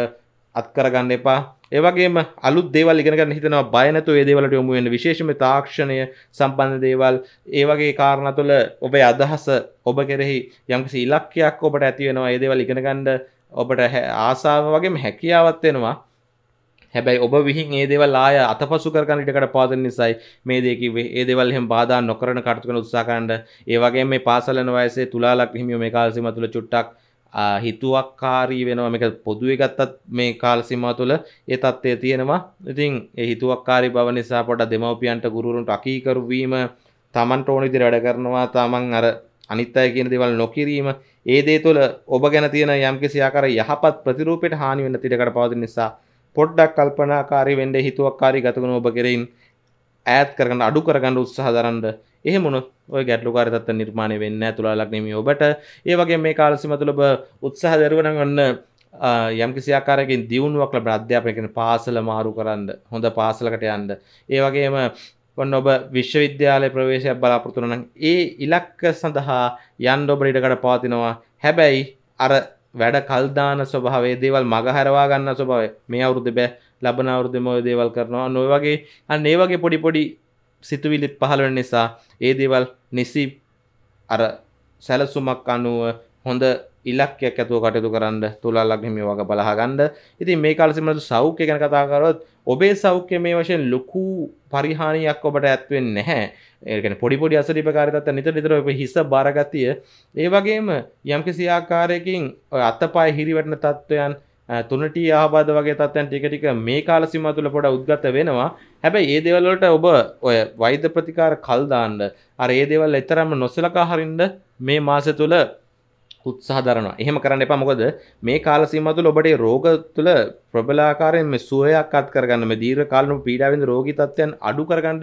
Speaker 1: අත්කරගන්න එපා ඒවගේම අලුත් දේවල් ඉගෙනගන්න හිතනවා බයනතු ඒ දේවලට යොමු වෙන විශේෂම තාක්ෂණය සම්බන්ධ දේවල් ඒ වගේ කාරණා තුළ ඔබේ අදහස ඔබ කෙරෙහි යම්කිසි ඉලක්කයක් ඔබට ඇති වෙනවා ඒ දේවල් ඉගෙනගන්න ඔබට ආසාව වගේම හැකියාවත් වෙනවා හැබැයි ඔබ විහින් ඒ දේවල් ආය අතපසු කරගන්න ඉඩකට පාදන නිසායි මේ දේ කිව්වේ ඒ දේවල් එහෙම බාධා නොකරන කටයුතු කරන උත්සාහ කරන්න ඒ වගේම මේ පාසල් යන වයසේ තුලා ලක්හිමියෝ මේ කාල සීමාව තුළ චුට්ටක් හිතුවක්කාරී වෙනවා මේක පොදුවේ ගත්තත් මේ කාල සීමාව තුළ ඒ தත්ත්වය තියෙනවා ඉතින් ඒ හිතුවක්කාරී බව නිසා පොඩ දෙමව්පියන්ට ගුරුවරුන්ට අකීකරු වීම තමන්ට ඕන විදිහට වැඩ කරනවා තමන් අර අනිත් අය කියන දේවල් නොකිරීම ඒ දේ තුළ ඔබ ගැන තියෙන යම්කිසි ආකාර යහපත් ප්‍රතිරූපයට හානි වෙන්න තිරකට පවතින නිසා පොඩ්ඩක් කල්පනාකාරි වෙන්ඩ හිතුවක්කාරි ගතකන ඔබ කෙරෙයින් ඈත් කරගන්න අඩු කරගන්න උත්සාහ දරන්න එහෙමුණ ඔය ගැටලුකාරතත් නිර්මාණය වෙන්න තුළා ලක්නෙමී ඔබට ඒවගේ මේ කාලසිම තුළබ උත්සාහ දරුවන වන්න යම්කිසි ආකාරයකින් දියුණුවක් ලබ අධ්‍යාපයකෙන පාසල මාරු කරන්න හොඳ පාසලකට යන්ඩ ඒවගේම ඔන්න ඔබ විශ්වවිද්‍යාලය ප්‍රවේශයක් බලාපොරතුනනම් ඒ ඉලක්ක සඳහා යන්ඩ ඔබ ඉඩකට පාතිනවා හැබැයි අර වැඩ කල්දාන ස්වභාවේ දේවල් මගහරවා ගන්න ස්වභාවය මේ අවුරුදු බෑ ලබන අවුරුදු මොය දේවල් කරනවා නොය වගේ අන්න ඒ වගේ පොඩි පොඩි සිතුවිලිත් පහළ වෙන නිසා ඒ දේවල් නිසි අර සැලසුමක් අනුව හොඳ ඉලක්කයක් ඇතුව කටයුතු කරන්න තුලාලක් හිමි වගේ බලහගන්න ඉතින් මේ කාල සිමතු සෞඛ්‍ය ගැන කතා කරොත් ඔබේ සෞඛ්‍ය මේ වශයෙන් ලොකු පරිහානියක් ඔබට ඇත්වෙන්නේ නැහැ ඒකන පොඩිපොඩි අසරිපකාරිතත් නිතර නිතර ඔබ හිස බාරගතිය ඒ වගේම යම්කිසි ආකාරයකින් ඔය අතපය හිරිවැටෙන තත්ත්වයන් තුනට ආබාධ වගේ තත්යන් ටිකටික මේ කාල සිම තුළ පොඩ උද්ගත වෙනවා හැබැයි ඒ දෙවල්ලට ඔබ ඔය වෛද්‍ය ප්‍රතිකාර කල්දාන්න අර ඒ දෙවල් එතරම්ම නොසලකා හරින්ද මේ මාස තුළ උත්සාහදරනවා එහෙම කරන්න එපා මොකද මේ කාල සීමාව තුළ ඔබට රෝග තුළ ප්‍රබලාකාරයෙන් මේ සුවයක් අත් කරගන්න මේ දීර්ඝ කාලින පීඩාවෙන් රෝගී තත්ත්වයන් අඩු කරගන්න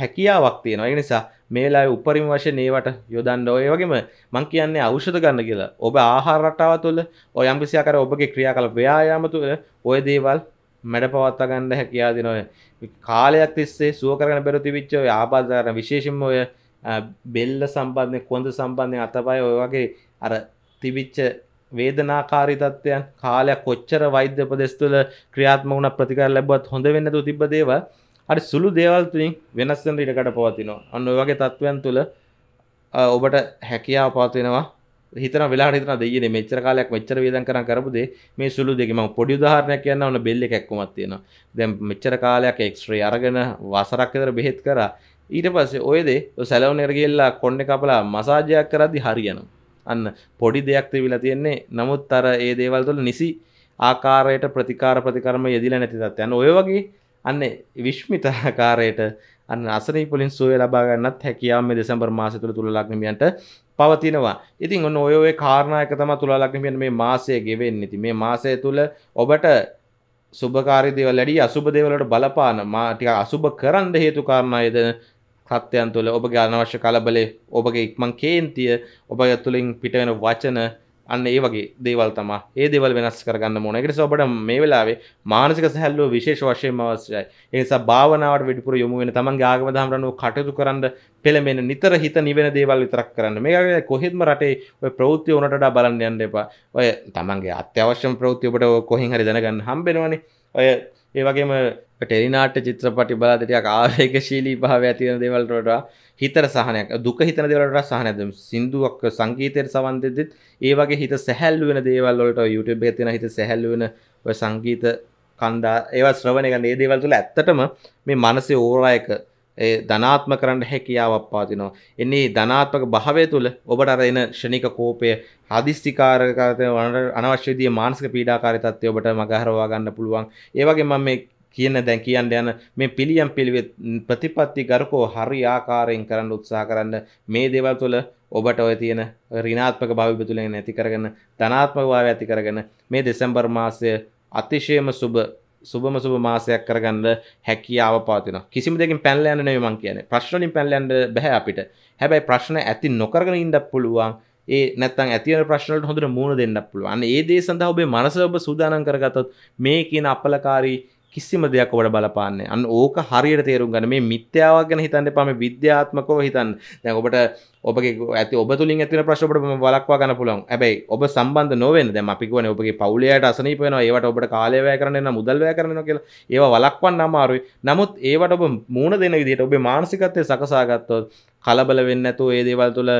Speaker 1: හැකියාවක් තියෙනවා ඒ නිසා මේ වෙලාවේ උපරිම වශයෙන් ඒවට යොදන්න ඔය වගේම මම කියන්නේ ඖෂධ ගන්න කියලා ඔබ ආහාර රටාව තුළ ඔය යම් කිසි ආකාර ඔබගේ ක්‍රියාකලාප ව්‍යායාම තුළ ඔය දේවල් මැඩ පවත්වා ගන්න හැකියාව දෙනවා කාලයක් තිස්සේ සුව කරගෙන බැරුව තිබිච්ච ඔය ආබාධ විශේෂයෙන්ම ඔය බෙල්ල සම්බන්ධය කොඳ සම්බන්ධය අතපය ඔය වගේ අර තිබිච්ච වේදනාකාරී තත්ත්වයන් කාලයක් කොච්චර වෛද්‍ය ප්‍රදේශ තුළ ක්‍රියාත්මක වුණ ප්‍රතිකාර ලැබුවත් හොඳ වෙන්න තු තිබ්බ දේවල් හරි සුළු දේවල් තුලින් වෙනස් වෙන ඉඩකඩ පවතිනවා අන්න ඔය වගේ තත්ත්වයන් තුළ ඔබට හැකියාව පවතිනවා හිතන වෙලාට හිතන දෙයියනේ මෙච්චර කාලයක් මෙච්චර වේදන් කරන් කරපු දේ මේ සුළු දෙකේ මම පොඩි උදාහරණයක් කියන්න ඕන බෙල් එකක් කොමත් තියෙනවා දැන් මෙච්චර කාලයක් එක්ස්රේ අරගෙන වසරක් විතර බෙහෙත් කරා ඊට පස්සේ ඔයදේ සැලවනර කියල්ලා කොන්න කපලා මසාජයක් කරදි හරියන අන්න පොඩි දෙයක් තිවිලා තියෙන්නේ නමුත් අර ඒ දේවල් තුළ නිසි ආකාරයට ප්‍රතිකාර ප්‍රතිකරම යෙදිලා නැති තත්යන් ඔය වගේ අන්න විශ්මිතකාරයට අන්න අසරී පොලින් සුවය ලබාගන්නත් හැකියාව මේ දෙසැම්බර් මාසය තුළ තුල ලග්නමියන්ට පවතිනවා ඉතින් ඔන්න ඔය ඔය කාරණායක තම තුලා ලග්නමියන් මේ මාසය ගෙවෙන්නේ ඉතින් මේ මාසය තුල ඔබට සුභකාරී දේවල් වැඩි අසුභ දේවල් වලට බලපාන මා ටික අසුභ කරන්න හේතු කාරණා යෙදෙන සත්‍යයන් තුළ ඔබගේ අනවශ්‍ය කලබලේ ඔබගේ ඉක්මං කේන්තිය ඔබ තුළින් පිටවෙන වචන අන්න ඒ වගේ දේවල් තමා ඒ දෙවල් වෙනස් කරගන්න මොන එකට ඔබට මේ වෙලාවේ මානසික සැල්ලෝ විශේෂ වශයෙන් අවශ්‍යයි එනිසා භාවනාවට විඩිපුර යොමු වෙන තමන් ගාගම දහමරනුව කටයුතු කරන්න පෙළමෙන නිතර හිත නිවෙන දේවල් විතරක් කරන්න මේ කොහෙත්ම රටේ ඔය ප්‍රවෘත්ති උනට බලන්න යන්න එපා ඔය තමන්ගේ අත්‍යවශ්‍යම ප්‍රවෘත්ති ඔබට කොහෙන් හරි දැනගන්න හම්බෙනවනේ ඔය ඒ වගේම ටෙරිනාට චිත්‍රපටි බලාදටයක් ආවේකශීලී භාව ඇතින දෙවල්ට හිතර සහනයක් දුක හිතන දෙවලට සහනයදම් සිින්දුවක් සංගීතයට සවන්දෙදත් ඒවගේ හිත සැහැල් වෙන දේවල්ලට YouTube තින හිත සැහැල් වෙන සංගීත කන්දා ඒව ශ්‍රවණයක ඒ දේවල්තුල ඇත්තටම මේ මනසේ ඕරායක ධනාත්ම කරන්න හැකියාවක් පාතිනවා. එන්නේ ධනාත්මක භාවය තුළ ඔබට අර එන ෂණික කෝපය හදිස්සිකාරකත අනවශ්‍යදී මානසික පීඩාකාරී තත්ත්වය ඔබට මගහරවා ගන්න පුළුවන්. ඒ වගේම මම මේ කියන දැන් කියන්න යන මේ පිළියම් පිළිවෙත් ප්‍රතිපත්ති ගරුකෝ හරි ආකාරයෙන් කරන්න උත්සාහ කරන්න මේ දේවල් තුළ ඔබට ඔය තියෙන ඍණාත්මක භාවය තුළින් නැති කරගෙන ධනාත්මක භාවය ඇති කරගෙන මේ දෙසැම්බර් මාසය අතිශයම සුබ සුබම සුබ මාසයක් කරගන්න හැකියාව පාතින කිසිම දෙකින් පැල්ල යන්න නෙවෙයි මං කියන්නේ ප්‍රශ්න වලින් පැනලා යන්න බෑ අපිට හැබැයි ප්‍රශ්න ඇති නොකරගෙන ඉන්න පුළුවන් ඒ නැත්තන් ඇතින ප්‍රශ්නලට හොඳට මූුණ දෙන්න පුළුවන් ඒ දේ සඳහා ඔබේ මනස ඔබ සූදානන් කරගතත් මේ කියන අපලකාරී කිසිම දෙයක් ඔබට බලපාන්නේ අන්න ඕක හරියට තේරුම් ගන්න මේ මිත්‍යාවක් ගැන හිතන්න එපා මේ විද්‍යාත්මකව හිතන්න දැන් ඔබට ඔබගේ ඇති ඔබ තුලින් ඇති වෙන ප්‍රශ්න ඔබට වළක්වා ගන්න පුළුවන් හැබැයි ඔබ සම්බන්ධ නොවෙන්න දැන් අපි කියන්නේ ඔබගේ පවුලයට අසනීප වෙනවා ඒවට ඔබට කාලය වැය කරන්න වෙනවා මුදල් වැය කරන්න වෙනවා කියලා ඒවා වළක්වන්න අමාරුයි නමුත් ඒවට ඔබ මූණ දෙන විදිහට ඔබේ මානසිකත්වය සකසා ගත්තොත් කලබල වෙන්නේ නැතුව ඒ දේවල් තුල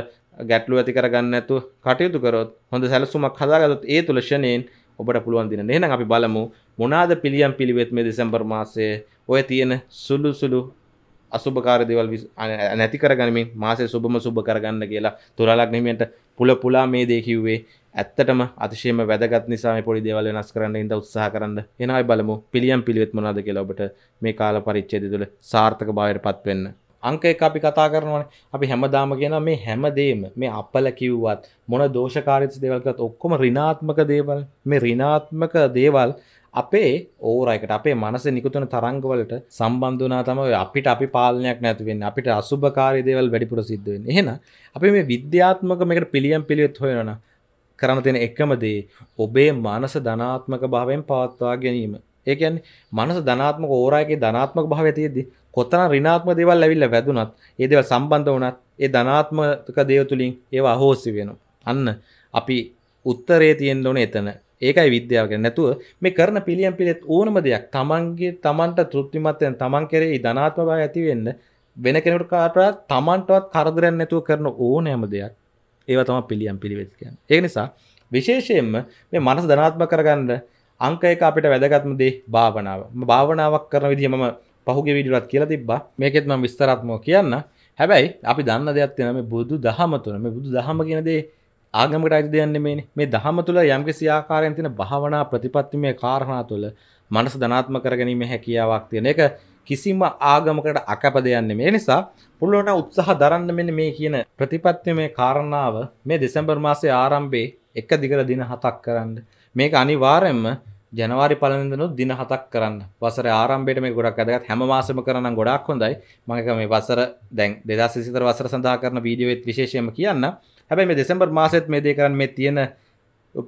Speaker 1: ගැටලු ඇති කරගන්න නැතුව කටයුතු කරොත් හොඳ සැලසුමක් හදාගත්තොත් ඒ තුල ෂණයෙන් ඔබට පුළුවන් දින එහෙනම් අපි බලමු මොනාද පිළියම් පිළිවෙත් මේ දෙසැම්බර් මාසයේ ඔය තියෙන සුළු සුළු අසුභකාර දේවල් නැති කරගනිමින් මාසේ සුබම සුබ කරගන්න කියලා තුරාලක් හිමියන්ට පුල පුලා මේ දේ කිව්වේ ඇත්තටම අතිශයම වැදගත් නිසා මේ පොඩි දේවල් වෙනස් කරන්න ඉඳ උත්සාහ කරන්න එනයි බලමු පිළියම් පිළිවෙත් මොනවාද කියලා ඔබට මේ කාල පරිච්ඡේදය තුළ සාර්ථකභාවයට පත්වෙන්න අංක එක අපි කතා කරනවනේ අපි හැමදාම කියනවා මේ හැමදේම මේ අපල කිව්වත් මොන දෝෂකාරීත්ව දේවල් කිව්වත් ඔක්කොම ඍණාත්මක දේවල් මේ ඍණාත්මක දේවල් අපේ ඕරයකට අපේ මනස නිකුතන තරංගවලට සම්බන්ධ වුණා තමයි අපිට අපි පාලනයක් නැති වෙන්නේ අපිට අසුභකාරී දේවල් වැඩිපුර සිද්ධ වෙන්නේ එහෙනම් අපි මේ විද්‍යාත්මක මේකට පිළියම් පිළිවෙත් හොයනවා කරන්න තියෙන එකම දේ ඔබේ මනස ධනාත්මක භාවයෙන් පවත්වා ගැනීම ඒකන් මනස ධනාත්මක ඕරයගේ ධනාත්මක භාවය තියෙද්දි කොතන රිනාත්ම දෙවල් ඇවිල්ල වැදුනත් ඒදව සම්බන්ධ වනත් ඒ ධනාත්මක දේව තුළින් ඒවා අහෝසි වෙන අන්න අපි උත්තරේ තියෙන් ඕන එතන ඒකයි විද්‍යාවගෙන නැතුව මේ කරන පිළියම් පිළිත් ඕනම දෙයක් තමන්ගේ තමන්ට තෘප්තිමත්යෙන් තමන් කෙරෙහි ධනාත්ම බව ඇතිවෙන්න වෙන කෙනෙකුට කාටවත් තමන්ටවත් කරදරයක් නැතුව කරන ඕනෑම දෙයක් ඒවා තමයි පිළියම් පිළිවෙත් කියන්නේ. ඒ නිසා විශේෂයෙන්ම මේ මනස ධනාත්මක කරගන්න අංක එක අපිට වැදගත්ම දේ භාවනාව. භාවනාවක් කරන විදිහ මම පහුගේ විඩියුවත් කියලා තිබ්බා මේකෙත් මම විස්තරාත්මකව කියන්න හැබැයි අපි දන්න දෙයක් තියෙනවා මේ බුදු දහම තුන මේ බුදු දහම කියන දේ ආගමකට අයිති දෙයක් නෙමෙයිනේ මේ දහම තුල යම්කිසි ආකාරයෙන් තියෙන භාවනා ප්‍රතිපත්තිමේ කාරණා තුල මනස ධනාත්මක කරගැනීමේ හැකියාවක් තියෙන එක කිසිම ආගමකට අකපදයන්නේ මේ නිසා පුළුවන උත්සාහ දරන්න මෙන්න මේ කියන ප්‍රතිපත්තිමය කාරණාව මේ දෙසැම්බර් මාසේ ආරම්භේ එක දිගට දින හතක් කරන්න මේක අනිවාර්යෙන්ම ජනවාරි පලඳනුත් දින හතක් කරන්න වසර ආරම්භයට මේ ගොඩක් ඇදගත් හැම මාසම කරන ගොඩක් හොඳයි මඟක මේ වසර දැන් දෙදා සිතර වසර සඳහා කරන වීඩියෝත් විශේෂයම කියන්න හැබැයි මේ දෙසම්බර් මාසෙත් මේ දෙකරන් මේ තියෙන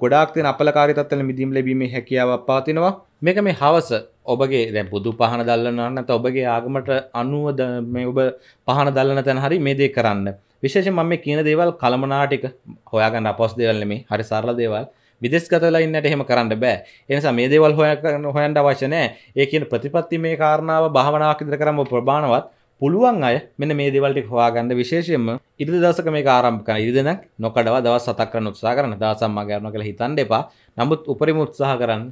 Speaker 1: ගොඩක් තින අපලකාරිතත්වල මිදීම් ලැබීම හැකියාව පාතිනවා මේක මේ හවස ඔබගේ දැ බුදු පහන දල්ලන්න ඇත ඔබගේ ආගමට අනුවද මේ ඔබ පහන දල්ලන තැන හරි මේ දේ කරන්න විශේෂ මම මේ කියන දේවල් කළමනාටික හොයාගන්න අපොස් දෙවල්ල මේ හරි සරල දේවල් විදෙස් ගතලයින්නට එහෙම කරන්න බෑ එනිසා මේ දේවල් හොයන හොයන්ට අවශ්‍ය නැහැ ඒ කියන ප්‍රතිපත්ති මේ කාරණාව භාවනාවක් ඉදර කරම ප්‍රබාණවත් පුළුවන් අය මෙන්න මේ දේවල්ට හොයාගන්න විශේෂයෙන්ම ඉරිදි දවසක මේක ආරම්භ කරන ඉරිදෙනක් නොකඩවා දවස් හතක් කරන්න උත්සාහ කරන්න දවසක් මම කරනවා කියලා හිතන්න එපා නමුත් උපරිම උත්සාහ කරන්න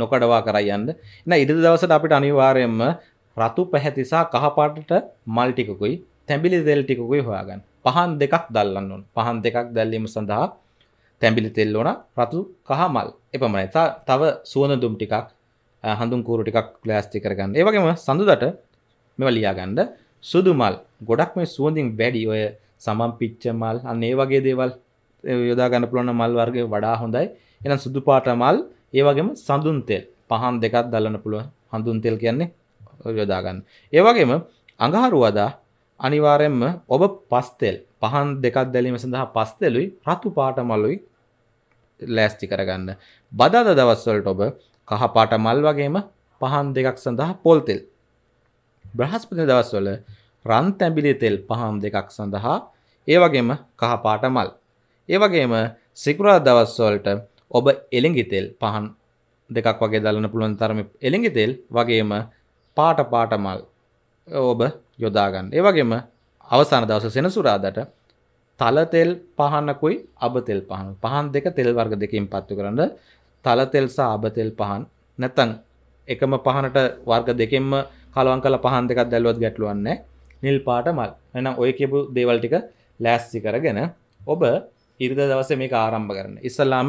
Speaker 1: නොකඩවා කරයි යන්න එහෙනම් ඉරිදි දවසට අපිට අනිවාර්යයෙන්ම රතු පැහැති සහ කහපාටට මල් ටිකකුයි තැඹිලි තෙල් ටිකකුයි හොයාගන්න. පහන් දෙකක් දැල්ලන්න ඕන. පහන් දෙකක් දැල්වීම සඳහා තැම්පිලි තෙල් ඕන රතු කහ මල් එපමණයි තව සුවඳ දුම් ටිකක් හඳුන් කූරු ටිකක් ප්ලාස්ටි කරගන්න ඒ වගේම සඳුදට මෙව ලියාගන්න සුදු මල් ගොඩක් මේ සුවඳින් වැඩි ඔය සමම් පිච්ච මල් අන්න ඒ වගේ දේවල් යොදා ගන්න පුළුවන් මල් වර්ගය වඩා හොඳයි එහෙනම් සුදු පාට මල් ඒ වගේම සඳුන් තෙල් පහන් දෙකක් දල්ලන්න පුළුවන් හඳුන් තෙල් කියන්නේ යොදා ගන්න ඒ වගේම අඟහරුවාදා අනිවාර්යයෙන්ම ඔබ පස් තෙල් පහන් දෙකක් දැලීම සඳහා පස් තෙලුයි රතු පාට මලුයි ලෑස්ති කරගන්න. බදාද දවස්වලට ඔබ කහපාට මල් වගේම පහන් දෙකක් සඳහා පොල්තෙල්. බ්‍රහස්පති දවස්වල රන් තැඹිලි තෙල් පහන් දෙකක් සඳහා ඒ වගේම කහපාට මල්. ඒ වගේම සිකුරා දවස්වලට ඔබ එළඟි තෙල් පහන් දෙකක් වගේ දලන්න පුළුවන් තරම එළඟි තෙල් වගේම පාට පාට මල් ඔබ යොදාගන්න. ඒ වගේම අවසාන දවස සෙනසුරාදට තලතෙල් පහනකුයි අබතෙල් පහන පහන් දෙක තෙල් වර්ග දෙකින් පත්තු කරන්න තලතෙල් සහ අබතෙල් පහන් නැතන් එකම පහනට වර්ග දෙකෙන්ම කලවන් කල පහන් දෙකක් දැල්ුවත් ගැටලුවන්නේ නිල් පාට මල් එනම් ඔය කියපු දේවල් ටික ලෑස්ති කරගෙන ඔබ ඉරිද දවසේ මේක ආරම්භ කරන්න ඉස්සල්ලාම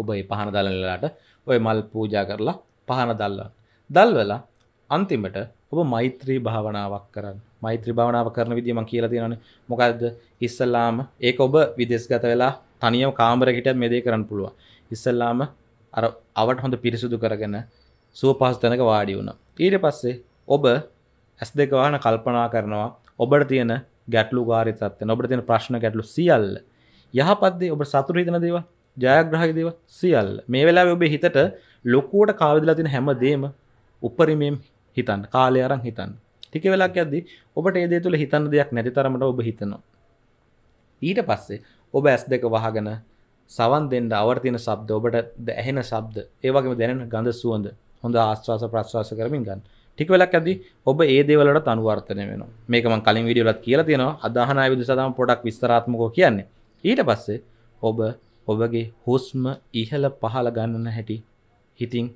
Speaker 1: ඔබ ඒ පහන දලලලාට ඔය මල් පූජා කරලා පහන දල්ලා දල්වලා අන්තිමට ඔබ මෛත්‍රී භාවනාවක් කරන්න මෛත්‍රී භාවනාව කරන විදිය මම කියලා තියෙනවානේ මොකද්ද ඉස්සල්ලාම ඒක ඔබ විදේශගත වෙලා තනියම කාමරයකට මේ දේ කරන්න පුළුවන් ඉස්සල්ලාම අර අවට හොඳ පිරිසුදු කරගෙන සුවපහසු තැනක වාඩි වුණා ඊට පස්සේ ඔබ ඇස් දෙක වහන කල්පනා කරනවා ඔබට තියෙන ගැටලුකාරී තත්ත්වන ඔබට තියෙන ප්‍රශ්න ගැටලු සියල්ල යහපත් දේ ඔබ සතුටු හිතන දේවල් ජයග්‍රහක දේවල් සියල්ල මේ වෙලාවේ ඔබේ හිතට ලොකුවට කාවදලා තියෙන හැම දෙම උපරිමයෙන් හිතන් කාලය අරන් හිතන් ටික වෙලක් ඇද්දි ඔබට ඒදේ තුළ හිතන්න දෙයක් නැති තරමට ඔබ හිතනවා ඊට පස්සේ ඔබ ඇස් දෙක වහගෙන සවන් දෙන්න අවර්තින සබ්ද ඔබට ඇහෙන සබ්ද ඒවගේම දැනෙන ගඳ සුවඳ හොඳ ආස්වාස ප්‍රශ්වාස කරමින් ගන්න ටික වෙලක් ඇදි ඔබ ඒ දේවලට අනුවර්තනය වෙන මේකම කලින් විඩියලත් කියලා තියෙනවා අදහන විදු සදම පොඩක් විස්තරාත්මකෝ කියන්නේ ඊට පස්සේ ඔබ ඔබගේ හුස්ම ඉහල පහල ගන්නන හැටි හිතින්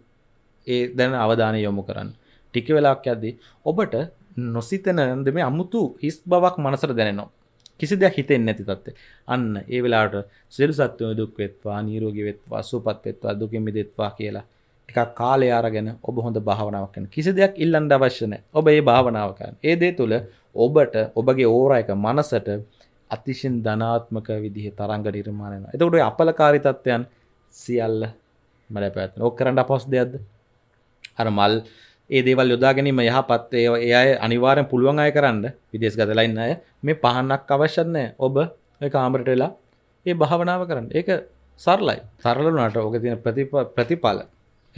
Speaker 1: ඒ දැන අවධානය යොමු කරන්න ටික වෙලාක් ඇද්දී ඔබට නොසිතනද මේ අමුතු හිස් බවක් මනසර දැනෙනවා කිසි දෙයක් හිතෙන් නැති තත්ත අන්න ඒ වෙලාට සිරු සත්වය දුක් වෙත්වා නීරෝගි වෙත්වා සුපත් වෙත්වා දුකින්මි දෙත්වා කියලා එකක් කාලය අරගෙන ඔබ හොඳ භාවනාවක් කරන කිසි දෙයක් ඉල්ලන්න අවශ්‍ය නැහැ. ඔබ ඒ භාවනාව කරන. ඒ දේ තුළ ඔබට ඔබගේ ඕරා එක මනසට අතිශයින් ධනාත්මක විදිහේ තරංග නිර්මාණය වෙනවා. එතකොට ඔය අපලකාරී තත්ත්වයන් සියල්ල මලපෑත්. ඔක් කරන්න අපහසු දෙයක්ද? අර මල් ඒ දේවල් යොදා ගැනීම යහපත් ඒ අය අනිවාරෙන් පුළුවන් අය කරන්න විදේශ ගතලයින්න අය මේ පහන්නක් අවශ්‍යන්නෑ ඔබ කාමරට වෙලා ඒ භාවනාව කරන්න ඒක සරලයි සරලනට ඕක තින ප්‍රතිඵල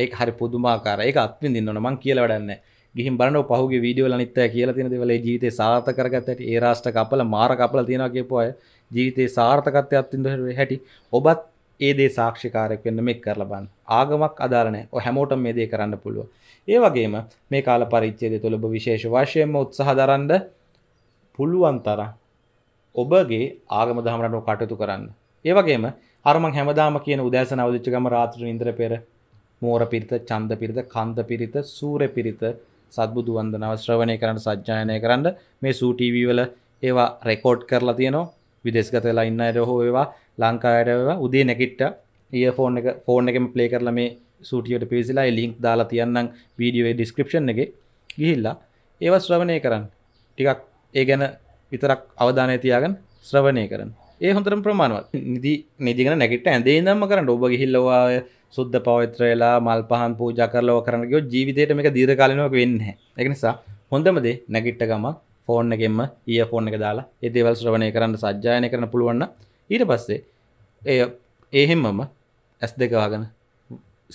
Speaker 1: ඒ හරි පුදුමාකාර ඒ අත්විඳන්න මං කියල වැඩන්න ගිහින් බලන්න පහුගේ වීඩියෝල නිත්තය කියලා තින දෙවල ජීවිතය සාර්ථකරගත්තට ඒ රාෂ්ට කපල මාර කපල තියෙනගේ පොය ජීවිතයේ සාර්ථකත්ය අත්තිදහර හැටි ඔබත් ඒදේ සාක්ෂිකාරයක් වෙන්න මෙක් කරලබන්න ආගමක් අදාරනෑ හැමෝට මේ දේ කරන්න පුළුවන් ඒ වගේම මේ කාල පරිච්චේදය තුළ ඔබ විශේෂ වශයෙන්ම උත්සහ දරන්ඩ පුළුවන් තර ඔබගේ ආගම දහමරටු කටයුතු කරන්න. ඒ වගේම අරම හැමදාම කියන උදෑසන අවදිච්චගම රාත්‍ර ඉන්ද්‍ර පෙර මෝර පිරිත චන්ද පිරිත කන්ද පිරිත සූර පිරිත සත්බුදු වන්දනාව ශ්‍රවණය කරන්න සජ්ජායනය කරන්න මේ සූටීවී වල ඒවා රෙකෝඩ් කරලා තියනවා විදෙස්ගත වෙලා ඉන්න අයට හෝ ඒවා ලංකායට ඒවා උදේ නැගිට්ට ඊය ෆෝන් එක ෆෝන් එකෙන් ප්ලේ කරලා මේ සූටියට පිවිසිලා ලිංක් දාලා තියන්නම් වීඩියෝේ ඩිස්ක්‍රපෂන් එක ගිහිල්ලා ඒව ශ්‍රවණය කරන්න ටිකක් ඒ ගැන විතරක් අවධානය තියාගන් ශ්‍රවණය කරන ඒ හොඳරම් ප්‍රමාණවත් නිදි නිදිගෙන නැගට ඇදේ නම්ම කරන්න ඔබ ගිහිල්ලවා සුද්ද පවිත්‍රයලා මල් පහන් පූජ කරලව කරනකෝ ජීවිතයට මේක දීර්කාලනක වෙන්න එක නිසා හොඳමදේ නැගිට්ට ගම ෆෝන් එකෙන්ම ඒ ෆෝන් එක දාලා ඒදේවල් ශ්‍රවණය කරන්න සජ්ජායනය කරන පුළුවන්න ඊට පස්සේ එය එහෙම්මම ඇස් දෙකවාගෙන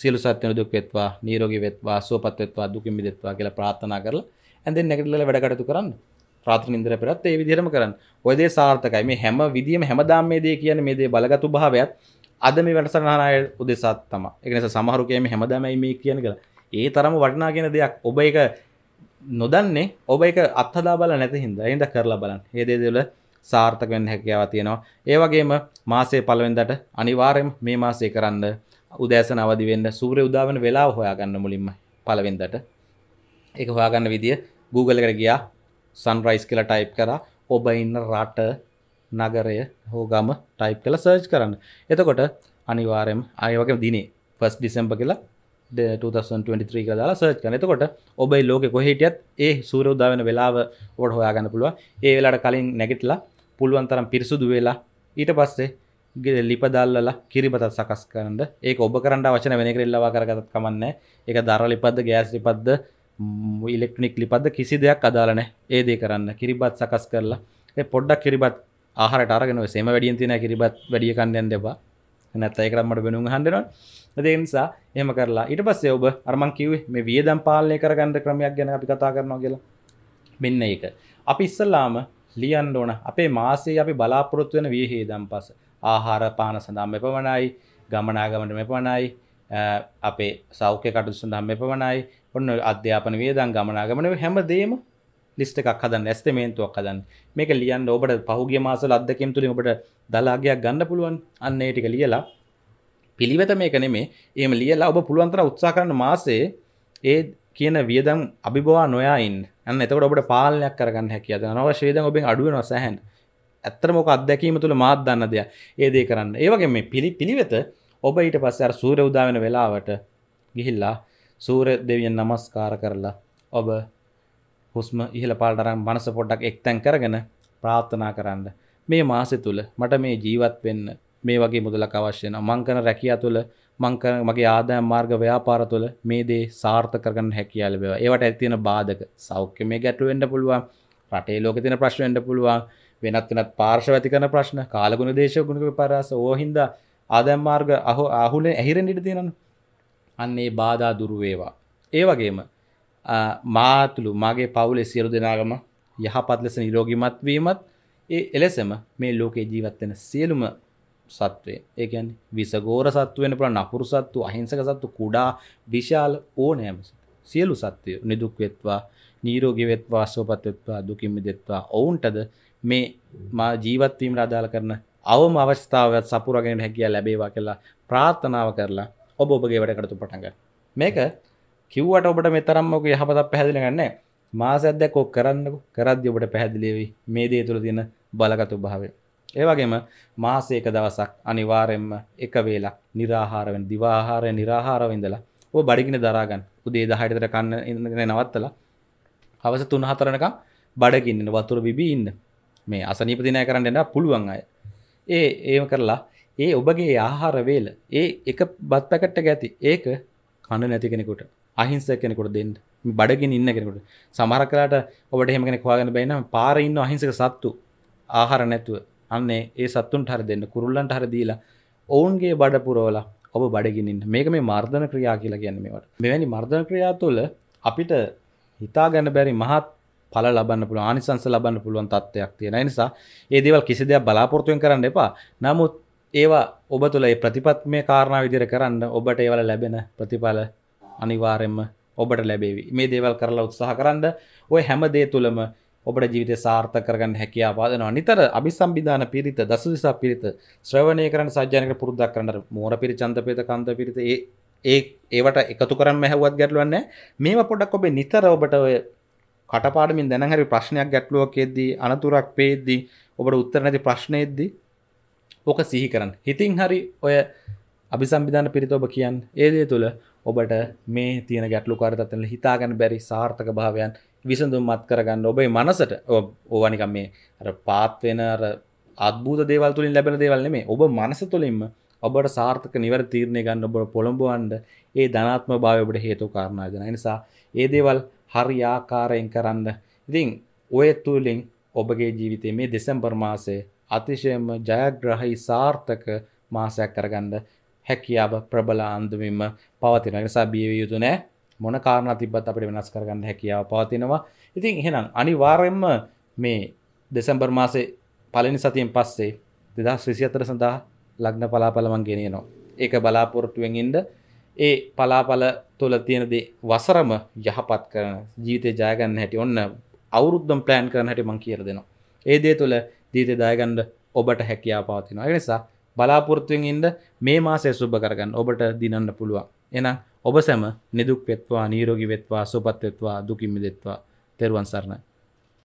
Speaker 1: සියලු සත්‍යයන් දුක් වෙත්වා නිරෝගී වෙත්වා සුවපත් වෙත්වා දුකින් මිදෙත්වා කියලා ප්‍රාර්ථනා කරලා ඇඳෙන් නැගිටලා වැඩ කටයුතු කරන්න රාත්‍රී නින්දර පෙරත් ඒ විදිහටම කරන්න ඔය දේ සාර්ථකයි මේ හැම විදියෙම හැමදාම මේ දේ කියන්නේ මේ දේ බලගතු භාවයත් අද මේ වැඩසටහන අය උදෙසාත් තමයි ඒක නිසා සමහරු කියන්නේ හැමදාමයි මේ කියන කියලා ඒ තරම වටිනා කියන දෙයක් ඔබ ඒක නොදන්නේ ඔබ එක අත්හදා බල නැති හින්දා එඳ කරලා බලන්න. මේ දේ දෙවල සාර්ථක වෙන්න හැකියාව තියෙනවා. ඒ වගේම මාසයේ පළවෙනිදාට අනිවාර්යයෙන් මේ මාසයේ කරන්න උදෑසන අවදි වෙන්න සූර්ය උදා වෙන වෙලාව හොයාගන්න මුලින්ම පළවෙනිදට ඒක හොයාගන්න විදිය Google එකට ගියා sunrise කියලා type කරා ඔබ ඉන්න රට නගරය හෝ ගම type කරලා search කරන්න. එතකොට අනිවාර්යයෙන්ම ආයෙ වගේ දිනේ 1 December කියලා 2023 කියලා දාලා search කරන්න. එතකොට ඔබේ ලෝකේ කොහේ හිටියත් ඒ සූර්ය උදා වෙන වෙලාව ඔබට හොයාගන්න පුළුවන්. ඒ වෙලාවට කලින් නැගිටලා පුළුවන් තරම් පිරිසුදු වෙලා ඊට පස්සේ ගෙ ලිපදල්ල කිරිබතත් සකස් කරන්න ඒ ඔබ කරන්න වචන වෙන කරල්ලවා කරගත් කමන්න එක දර ලිපද ගෑස් ලිපද්ද ඉලෙක්ට්‍රනික් ලිපද කිසි දෙයක් අදාලන ඒ දේ කරන්න කිරිබත් සකස් කරලා ඒ පොඩ්ඩක් කිරිබත් ආහරට අරගෙන සේම වැඩියෙන් තින කිරිබත් වැඩිය කණ්ඩයන් දෙබා නැත් ඒ කරම්මට වෙනුම් හන්ඩෙනවා දේනිසා එම කරලා ඉට පස්සේ ඔබ අරමන් කිවේ මේ වියදම් පාලය කරගන්න ක්‍රමයක් ගැන අපි කතා කරනවා කියලා මෙන්න ඒක අපි ඉස්සල්ලාම ලියන් ඕන අපේ මාසේ අපි බලාපොරොත්තු වෙන වියහේදම් පස ආහාරපාන සඳහම් මෙපමණයි ගමනාගමට මෙපමණයි අපේ සෞඛ්‍ය කටු සඳහම් මෙපමණයි ඔන්න අධ්‍යාපන වියදන් ගමනාගමනව හැමදේම ලිස්ට එකක් හදන් ඇස්තමේන්තුවක් හදන් මේක ලියන් ඔබට පහුගේ මාසල අදකින් තුළින් ඔබට දලාගයක් ගන්න පුළුවන් අන්න ඒ ටික ලියලා පිළිවෙත මේක නෙමේ එම ලියලා ඔබ පුළුවන්තර උත්සා කරන මාසේ ඒ කියන වියදම් අභිබවා නොයායින් අන්න එතකට ඔබට පාලනයක් කරගන්න හැකිය අනවශ්‍යේදන් ඔබෙන් අඩුවෙනවා සැහැන් ඇත්තර මොක අත්දැකීම තුළ මාත් දන්න දෙයක් ඒ දේ කරන්න ඒවගේ මේ පිළි පිළිවෙත ඔබ ඊට පස්ස අර සූර උදාවෙන වෙලාවට ගිහිල්ලා සූර දෙවියන් නමස්කාර කරලා ඔබ හුස්ම ඉහළ පාලටරම් මනස පොඩ්ඩක් එක්තැන් කරගෙන ප්‍රාර්ථනා කරන්න මේ මාසෙ තුළ මට මේ ජීවත් වෙන්න මේ වගේ මුදලක් අවශ්‍යන මංකන රැකියා තුළ මංකන මගේ ආදායම් මාර්ග ව්‍යාපාර තුළ මේ දේ සාර්ථක කරගන්න හැකියාව ලැබෙනවා. ඒවට ඇති තියෙන බාධක සෞඛ්‍යමය ගැටලු වෙන්න පුළුවන්, රටේ ලෝකේ තියෙන ප්‍රශ්න වෙන්න පුළුවන්, වෙනත් වෙනත් පාර්ශ ඇති කන ප්‍රශ්න කාලගුණ දේශගුණක පරස ඕහින්ද ආදැම් මාර්ග අහෝ අහුලෙන් ඇහිරෙන් ඉට තියෙනන අන්නේ බාධා දුරුවේවා. ඒ වගේම මාතුළු මගේ පවුලෙ සියලු දෙනාගම යහපත් ලෙස නිරෝගිමත්වීමත් ඒ එලෙසම මේ ලෝකේ ජීවත්වෙන සියලුම සත්වය ඒකන් විසගෝර සත්වවෙන පුළ නපුරු සත්තු අහිංසක සත්තු කුඩා විශාල ඕනෑම සියලු සත්වය නිදුක්වෙත්වා නීරෝගිවෙත්වා සෝපත්වෙත්වා දුකින්මි දෙත්වා ඔවුන්ටද මේ මා ජීවත්වීමට අදාළ කරන අවම අවස්ථාවත් සපුරගෙන හැකිය ලැබේවා කියලා ප්‍රාර්ථනාව කරලා ඔබ ඔබගේ වැඩ කටතු පටන්ග මේක කිව්වට ඔබට මෙතරම්මක යහපතක් පැහැදිලි ගන්න මාසැද්දැක් ඕක් කරන්නක කරද්‍ය ඔබට පැහැදිලිවි මේ දේ තුළ තියෙන බලගතු භාවය ඒවගේම මාසේක දවසක් අනිවාරෙන්ම එක වේලා නිරාහාරවෙන් දිවාහාරය නිරාහාරවෙන්දලා ඔ බඩිගෙන දරාගන්න උදේ දහයටතර කන්න ඉගෙන නවත්තලා හවස තුන් හතරනක බඩගින්න වතුර බිබී ඉන්න මේ අසනීපතිනය කරන්න එන්න පුළුවන් අය ඒ ඒම කරලා ඒ ඔබගේ ආහාර වේල ඒ එක බත්තකට ගැති ඒක කන්න නැති කෙනෙකුට අහිංස කෙනෙකුට දෙන්න බඩගෙන ඉන්න කෙනෙකුට සමහර කලාට ඔබට එහෙම කෙනෙක් හොයාගන්න බැරි නම් පාරේ ඉන්න අහිංසක සත්තු ආහාර නැතුව අන්නේ ඒ සත්තුන්ට හරි දෙන්න කුරුල්ලන්ට හරි දීලා ඔවුන්ගේ බඩ පුරවලා ඔබ බඩගිනින්න මේක මේ මර්ධන ක්‍රියා කියලා කියන්නේ මේවට මෙවැනි මර්ධන ක්‍රියා තුළ අපිට හිතා ගන්න බැරි මහත් පල ලබන්න පුළුව ආනිසංස ලබන්න පුළුවන් තත්වයක් තියෙන නිසා ඒ දේවල් කිසි දෙයක් බලාපොරතුවෙන් කරන්න එපා නමුත් ඒවා ඔබ තුළ ඒ ප්‍රතිපත්මය කාරණ විදිර කරන්න ඔබට ඒවල ලැබෙන ප්‍රතිඵල අනිවාරෙන්ම ඔබට ලැබේවි මේ දේවල් කරලා උත්සාහ කරන්න ඔය හැම දේ තුළම ඔබට ජීවිත සාර්ථ කරගන්න හැකියා පාදනවා නිතර අභි සම්බිධාන පිරිත දස දිසා පිරිත ශ්‍රවණය කරන සජ්‍යනක පුරුද්දක් කරන්න මෝර පිරි චන්තපේත කන්ද පිරිත ඒ ඒවට එකතු කරන්න හැවත් ගැටලුවන්න මේවා පොඩක් ඔබේ නිතර ඔබට ඔය කටපාඩමින් දැන හරි ප්‍රශ්නයක් ගැටලුවක් එද්දී අනතුරක් වේද්දී ඔබට උත්තර නැති ප්‍රශ්නෙද්දී ඕක සිහි කරන්න. හිතින් හරි ඔය අභිසම්බිධාන පිරිත ඔබ කියන් ඒ දේ තුළ ඔබට මේ තියෙන ගැටලු කාරතත්වල හිතාගන්න බැරි සාර්ථක භාවයන් විසඳුම්මත් කරගන්න ඔබේ මනසට ඕවනිකම් මේ අර පාත්වෙන අර අත්බූත දේවල් තුළින් ලැබෙන දේවල් මේ ඔබ මනස තුළින්ම ඔබට සාර්ථක නිවර තීරණය ගන්න ඔබට පොළඹවන්ඩ ඒ ධනාත්ම භාවඔබට හේතු කාරණාගෙන නිසා ඒ දේවල් හරි ආකාරයෙන් කරන්න ඉතින් ඔය තුළින් ඔබගේ ජීවිතේ මේ දෙසැම්බර් මාසේ අතිශයම ජයග්‍රහයි සාර්ථක මාසයක් කරගන්න හැකියාව ප්‍රබල අන්දමින්ම පවතින නිසා බියව යුතු නෑ මොන කාරණ තිබත් අපිට වෙනස් කරගන්න හැකියාව පවතිනවා ඉතින් එහෙනම් අනිවාර්යෙන්ම මේ දෙසැම්බර් මාසේ පලනි සතියෙන් පස්සේ දෙදස් විසි අතර සඳහා ලග්න පලාපලමන් ගෙනයනවා ඒක බලාපොරොට්ටුවෙන් ඉන්ඩ ඒ පලාපල තුළ තියෙනද වසරම යහපත් කරන ජීතය ජයගන්න හැටි ඔන්න අවුරුද්ධම් ප්ලෑන් කරන හැට මං කියර දෙනවා. ඒ දේ තුළ දීත දායගන්ඩ ඔබට හැකයා පාතිනවා. එනිසා බලාපොරත්තුවෙන් ඉන්ද මේ මාසය සුබ කරගන්න ඔබට දිනන්න පුළුවන්. එනම් ඔබ සැම නිදුක් වෙත්වා නීරෝගි වෙත්වා සුපත් වෙත්වා දුකිම්මි දෙත්වා තෙරුවන් සරණයි.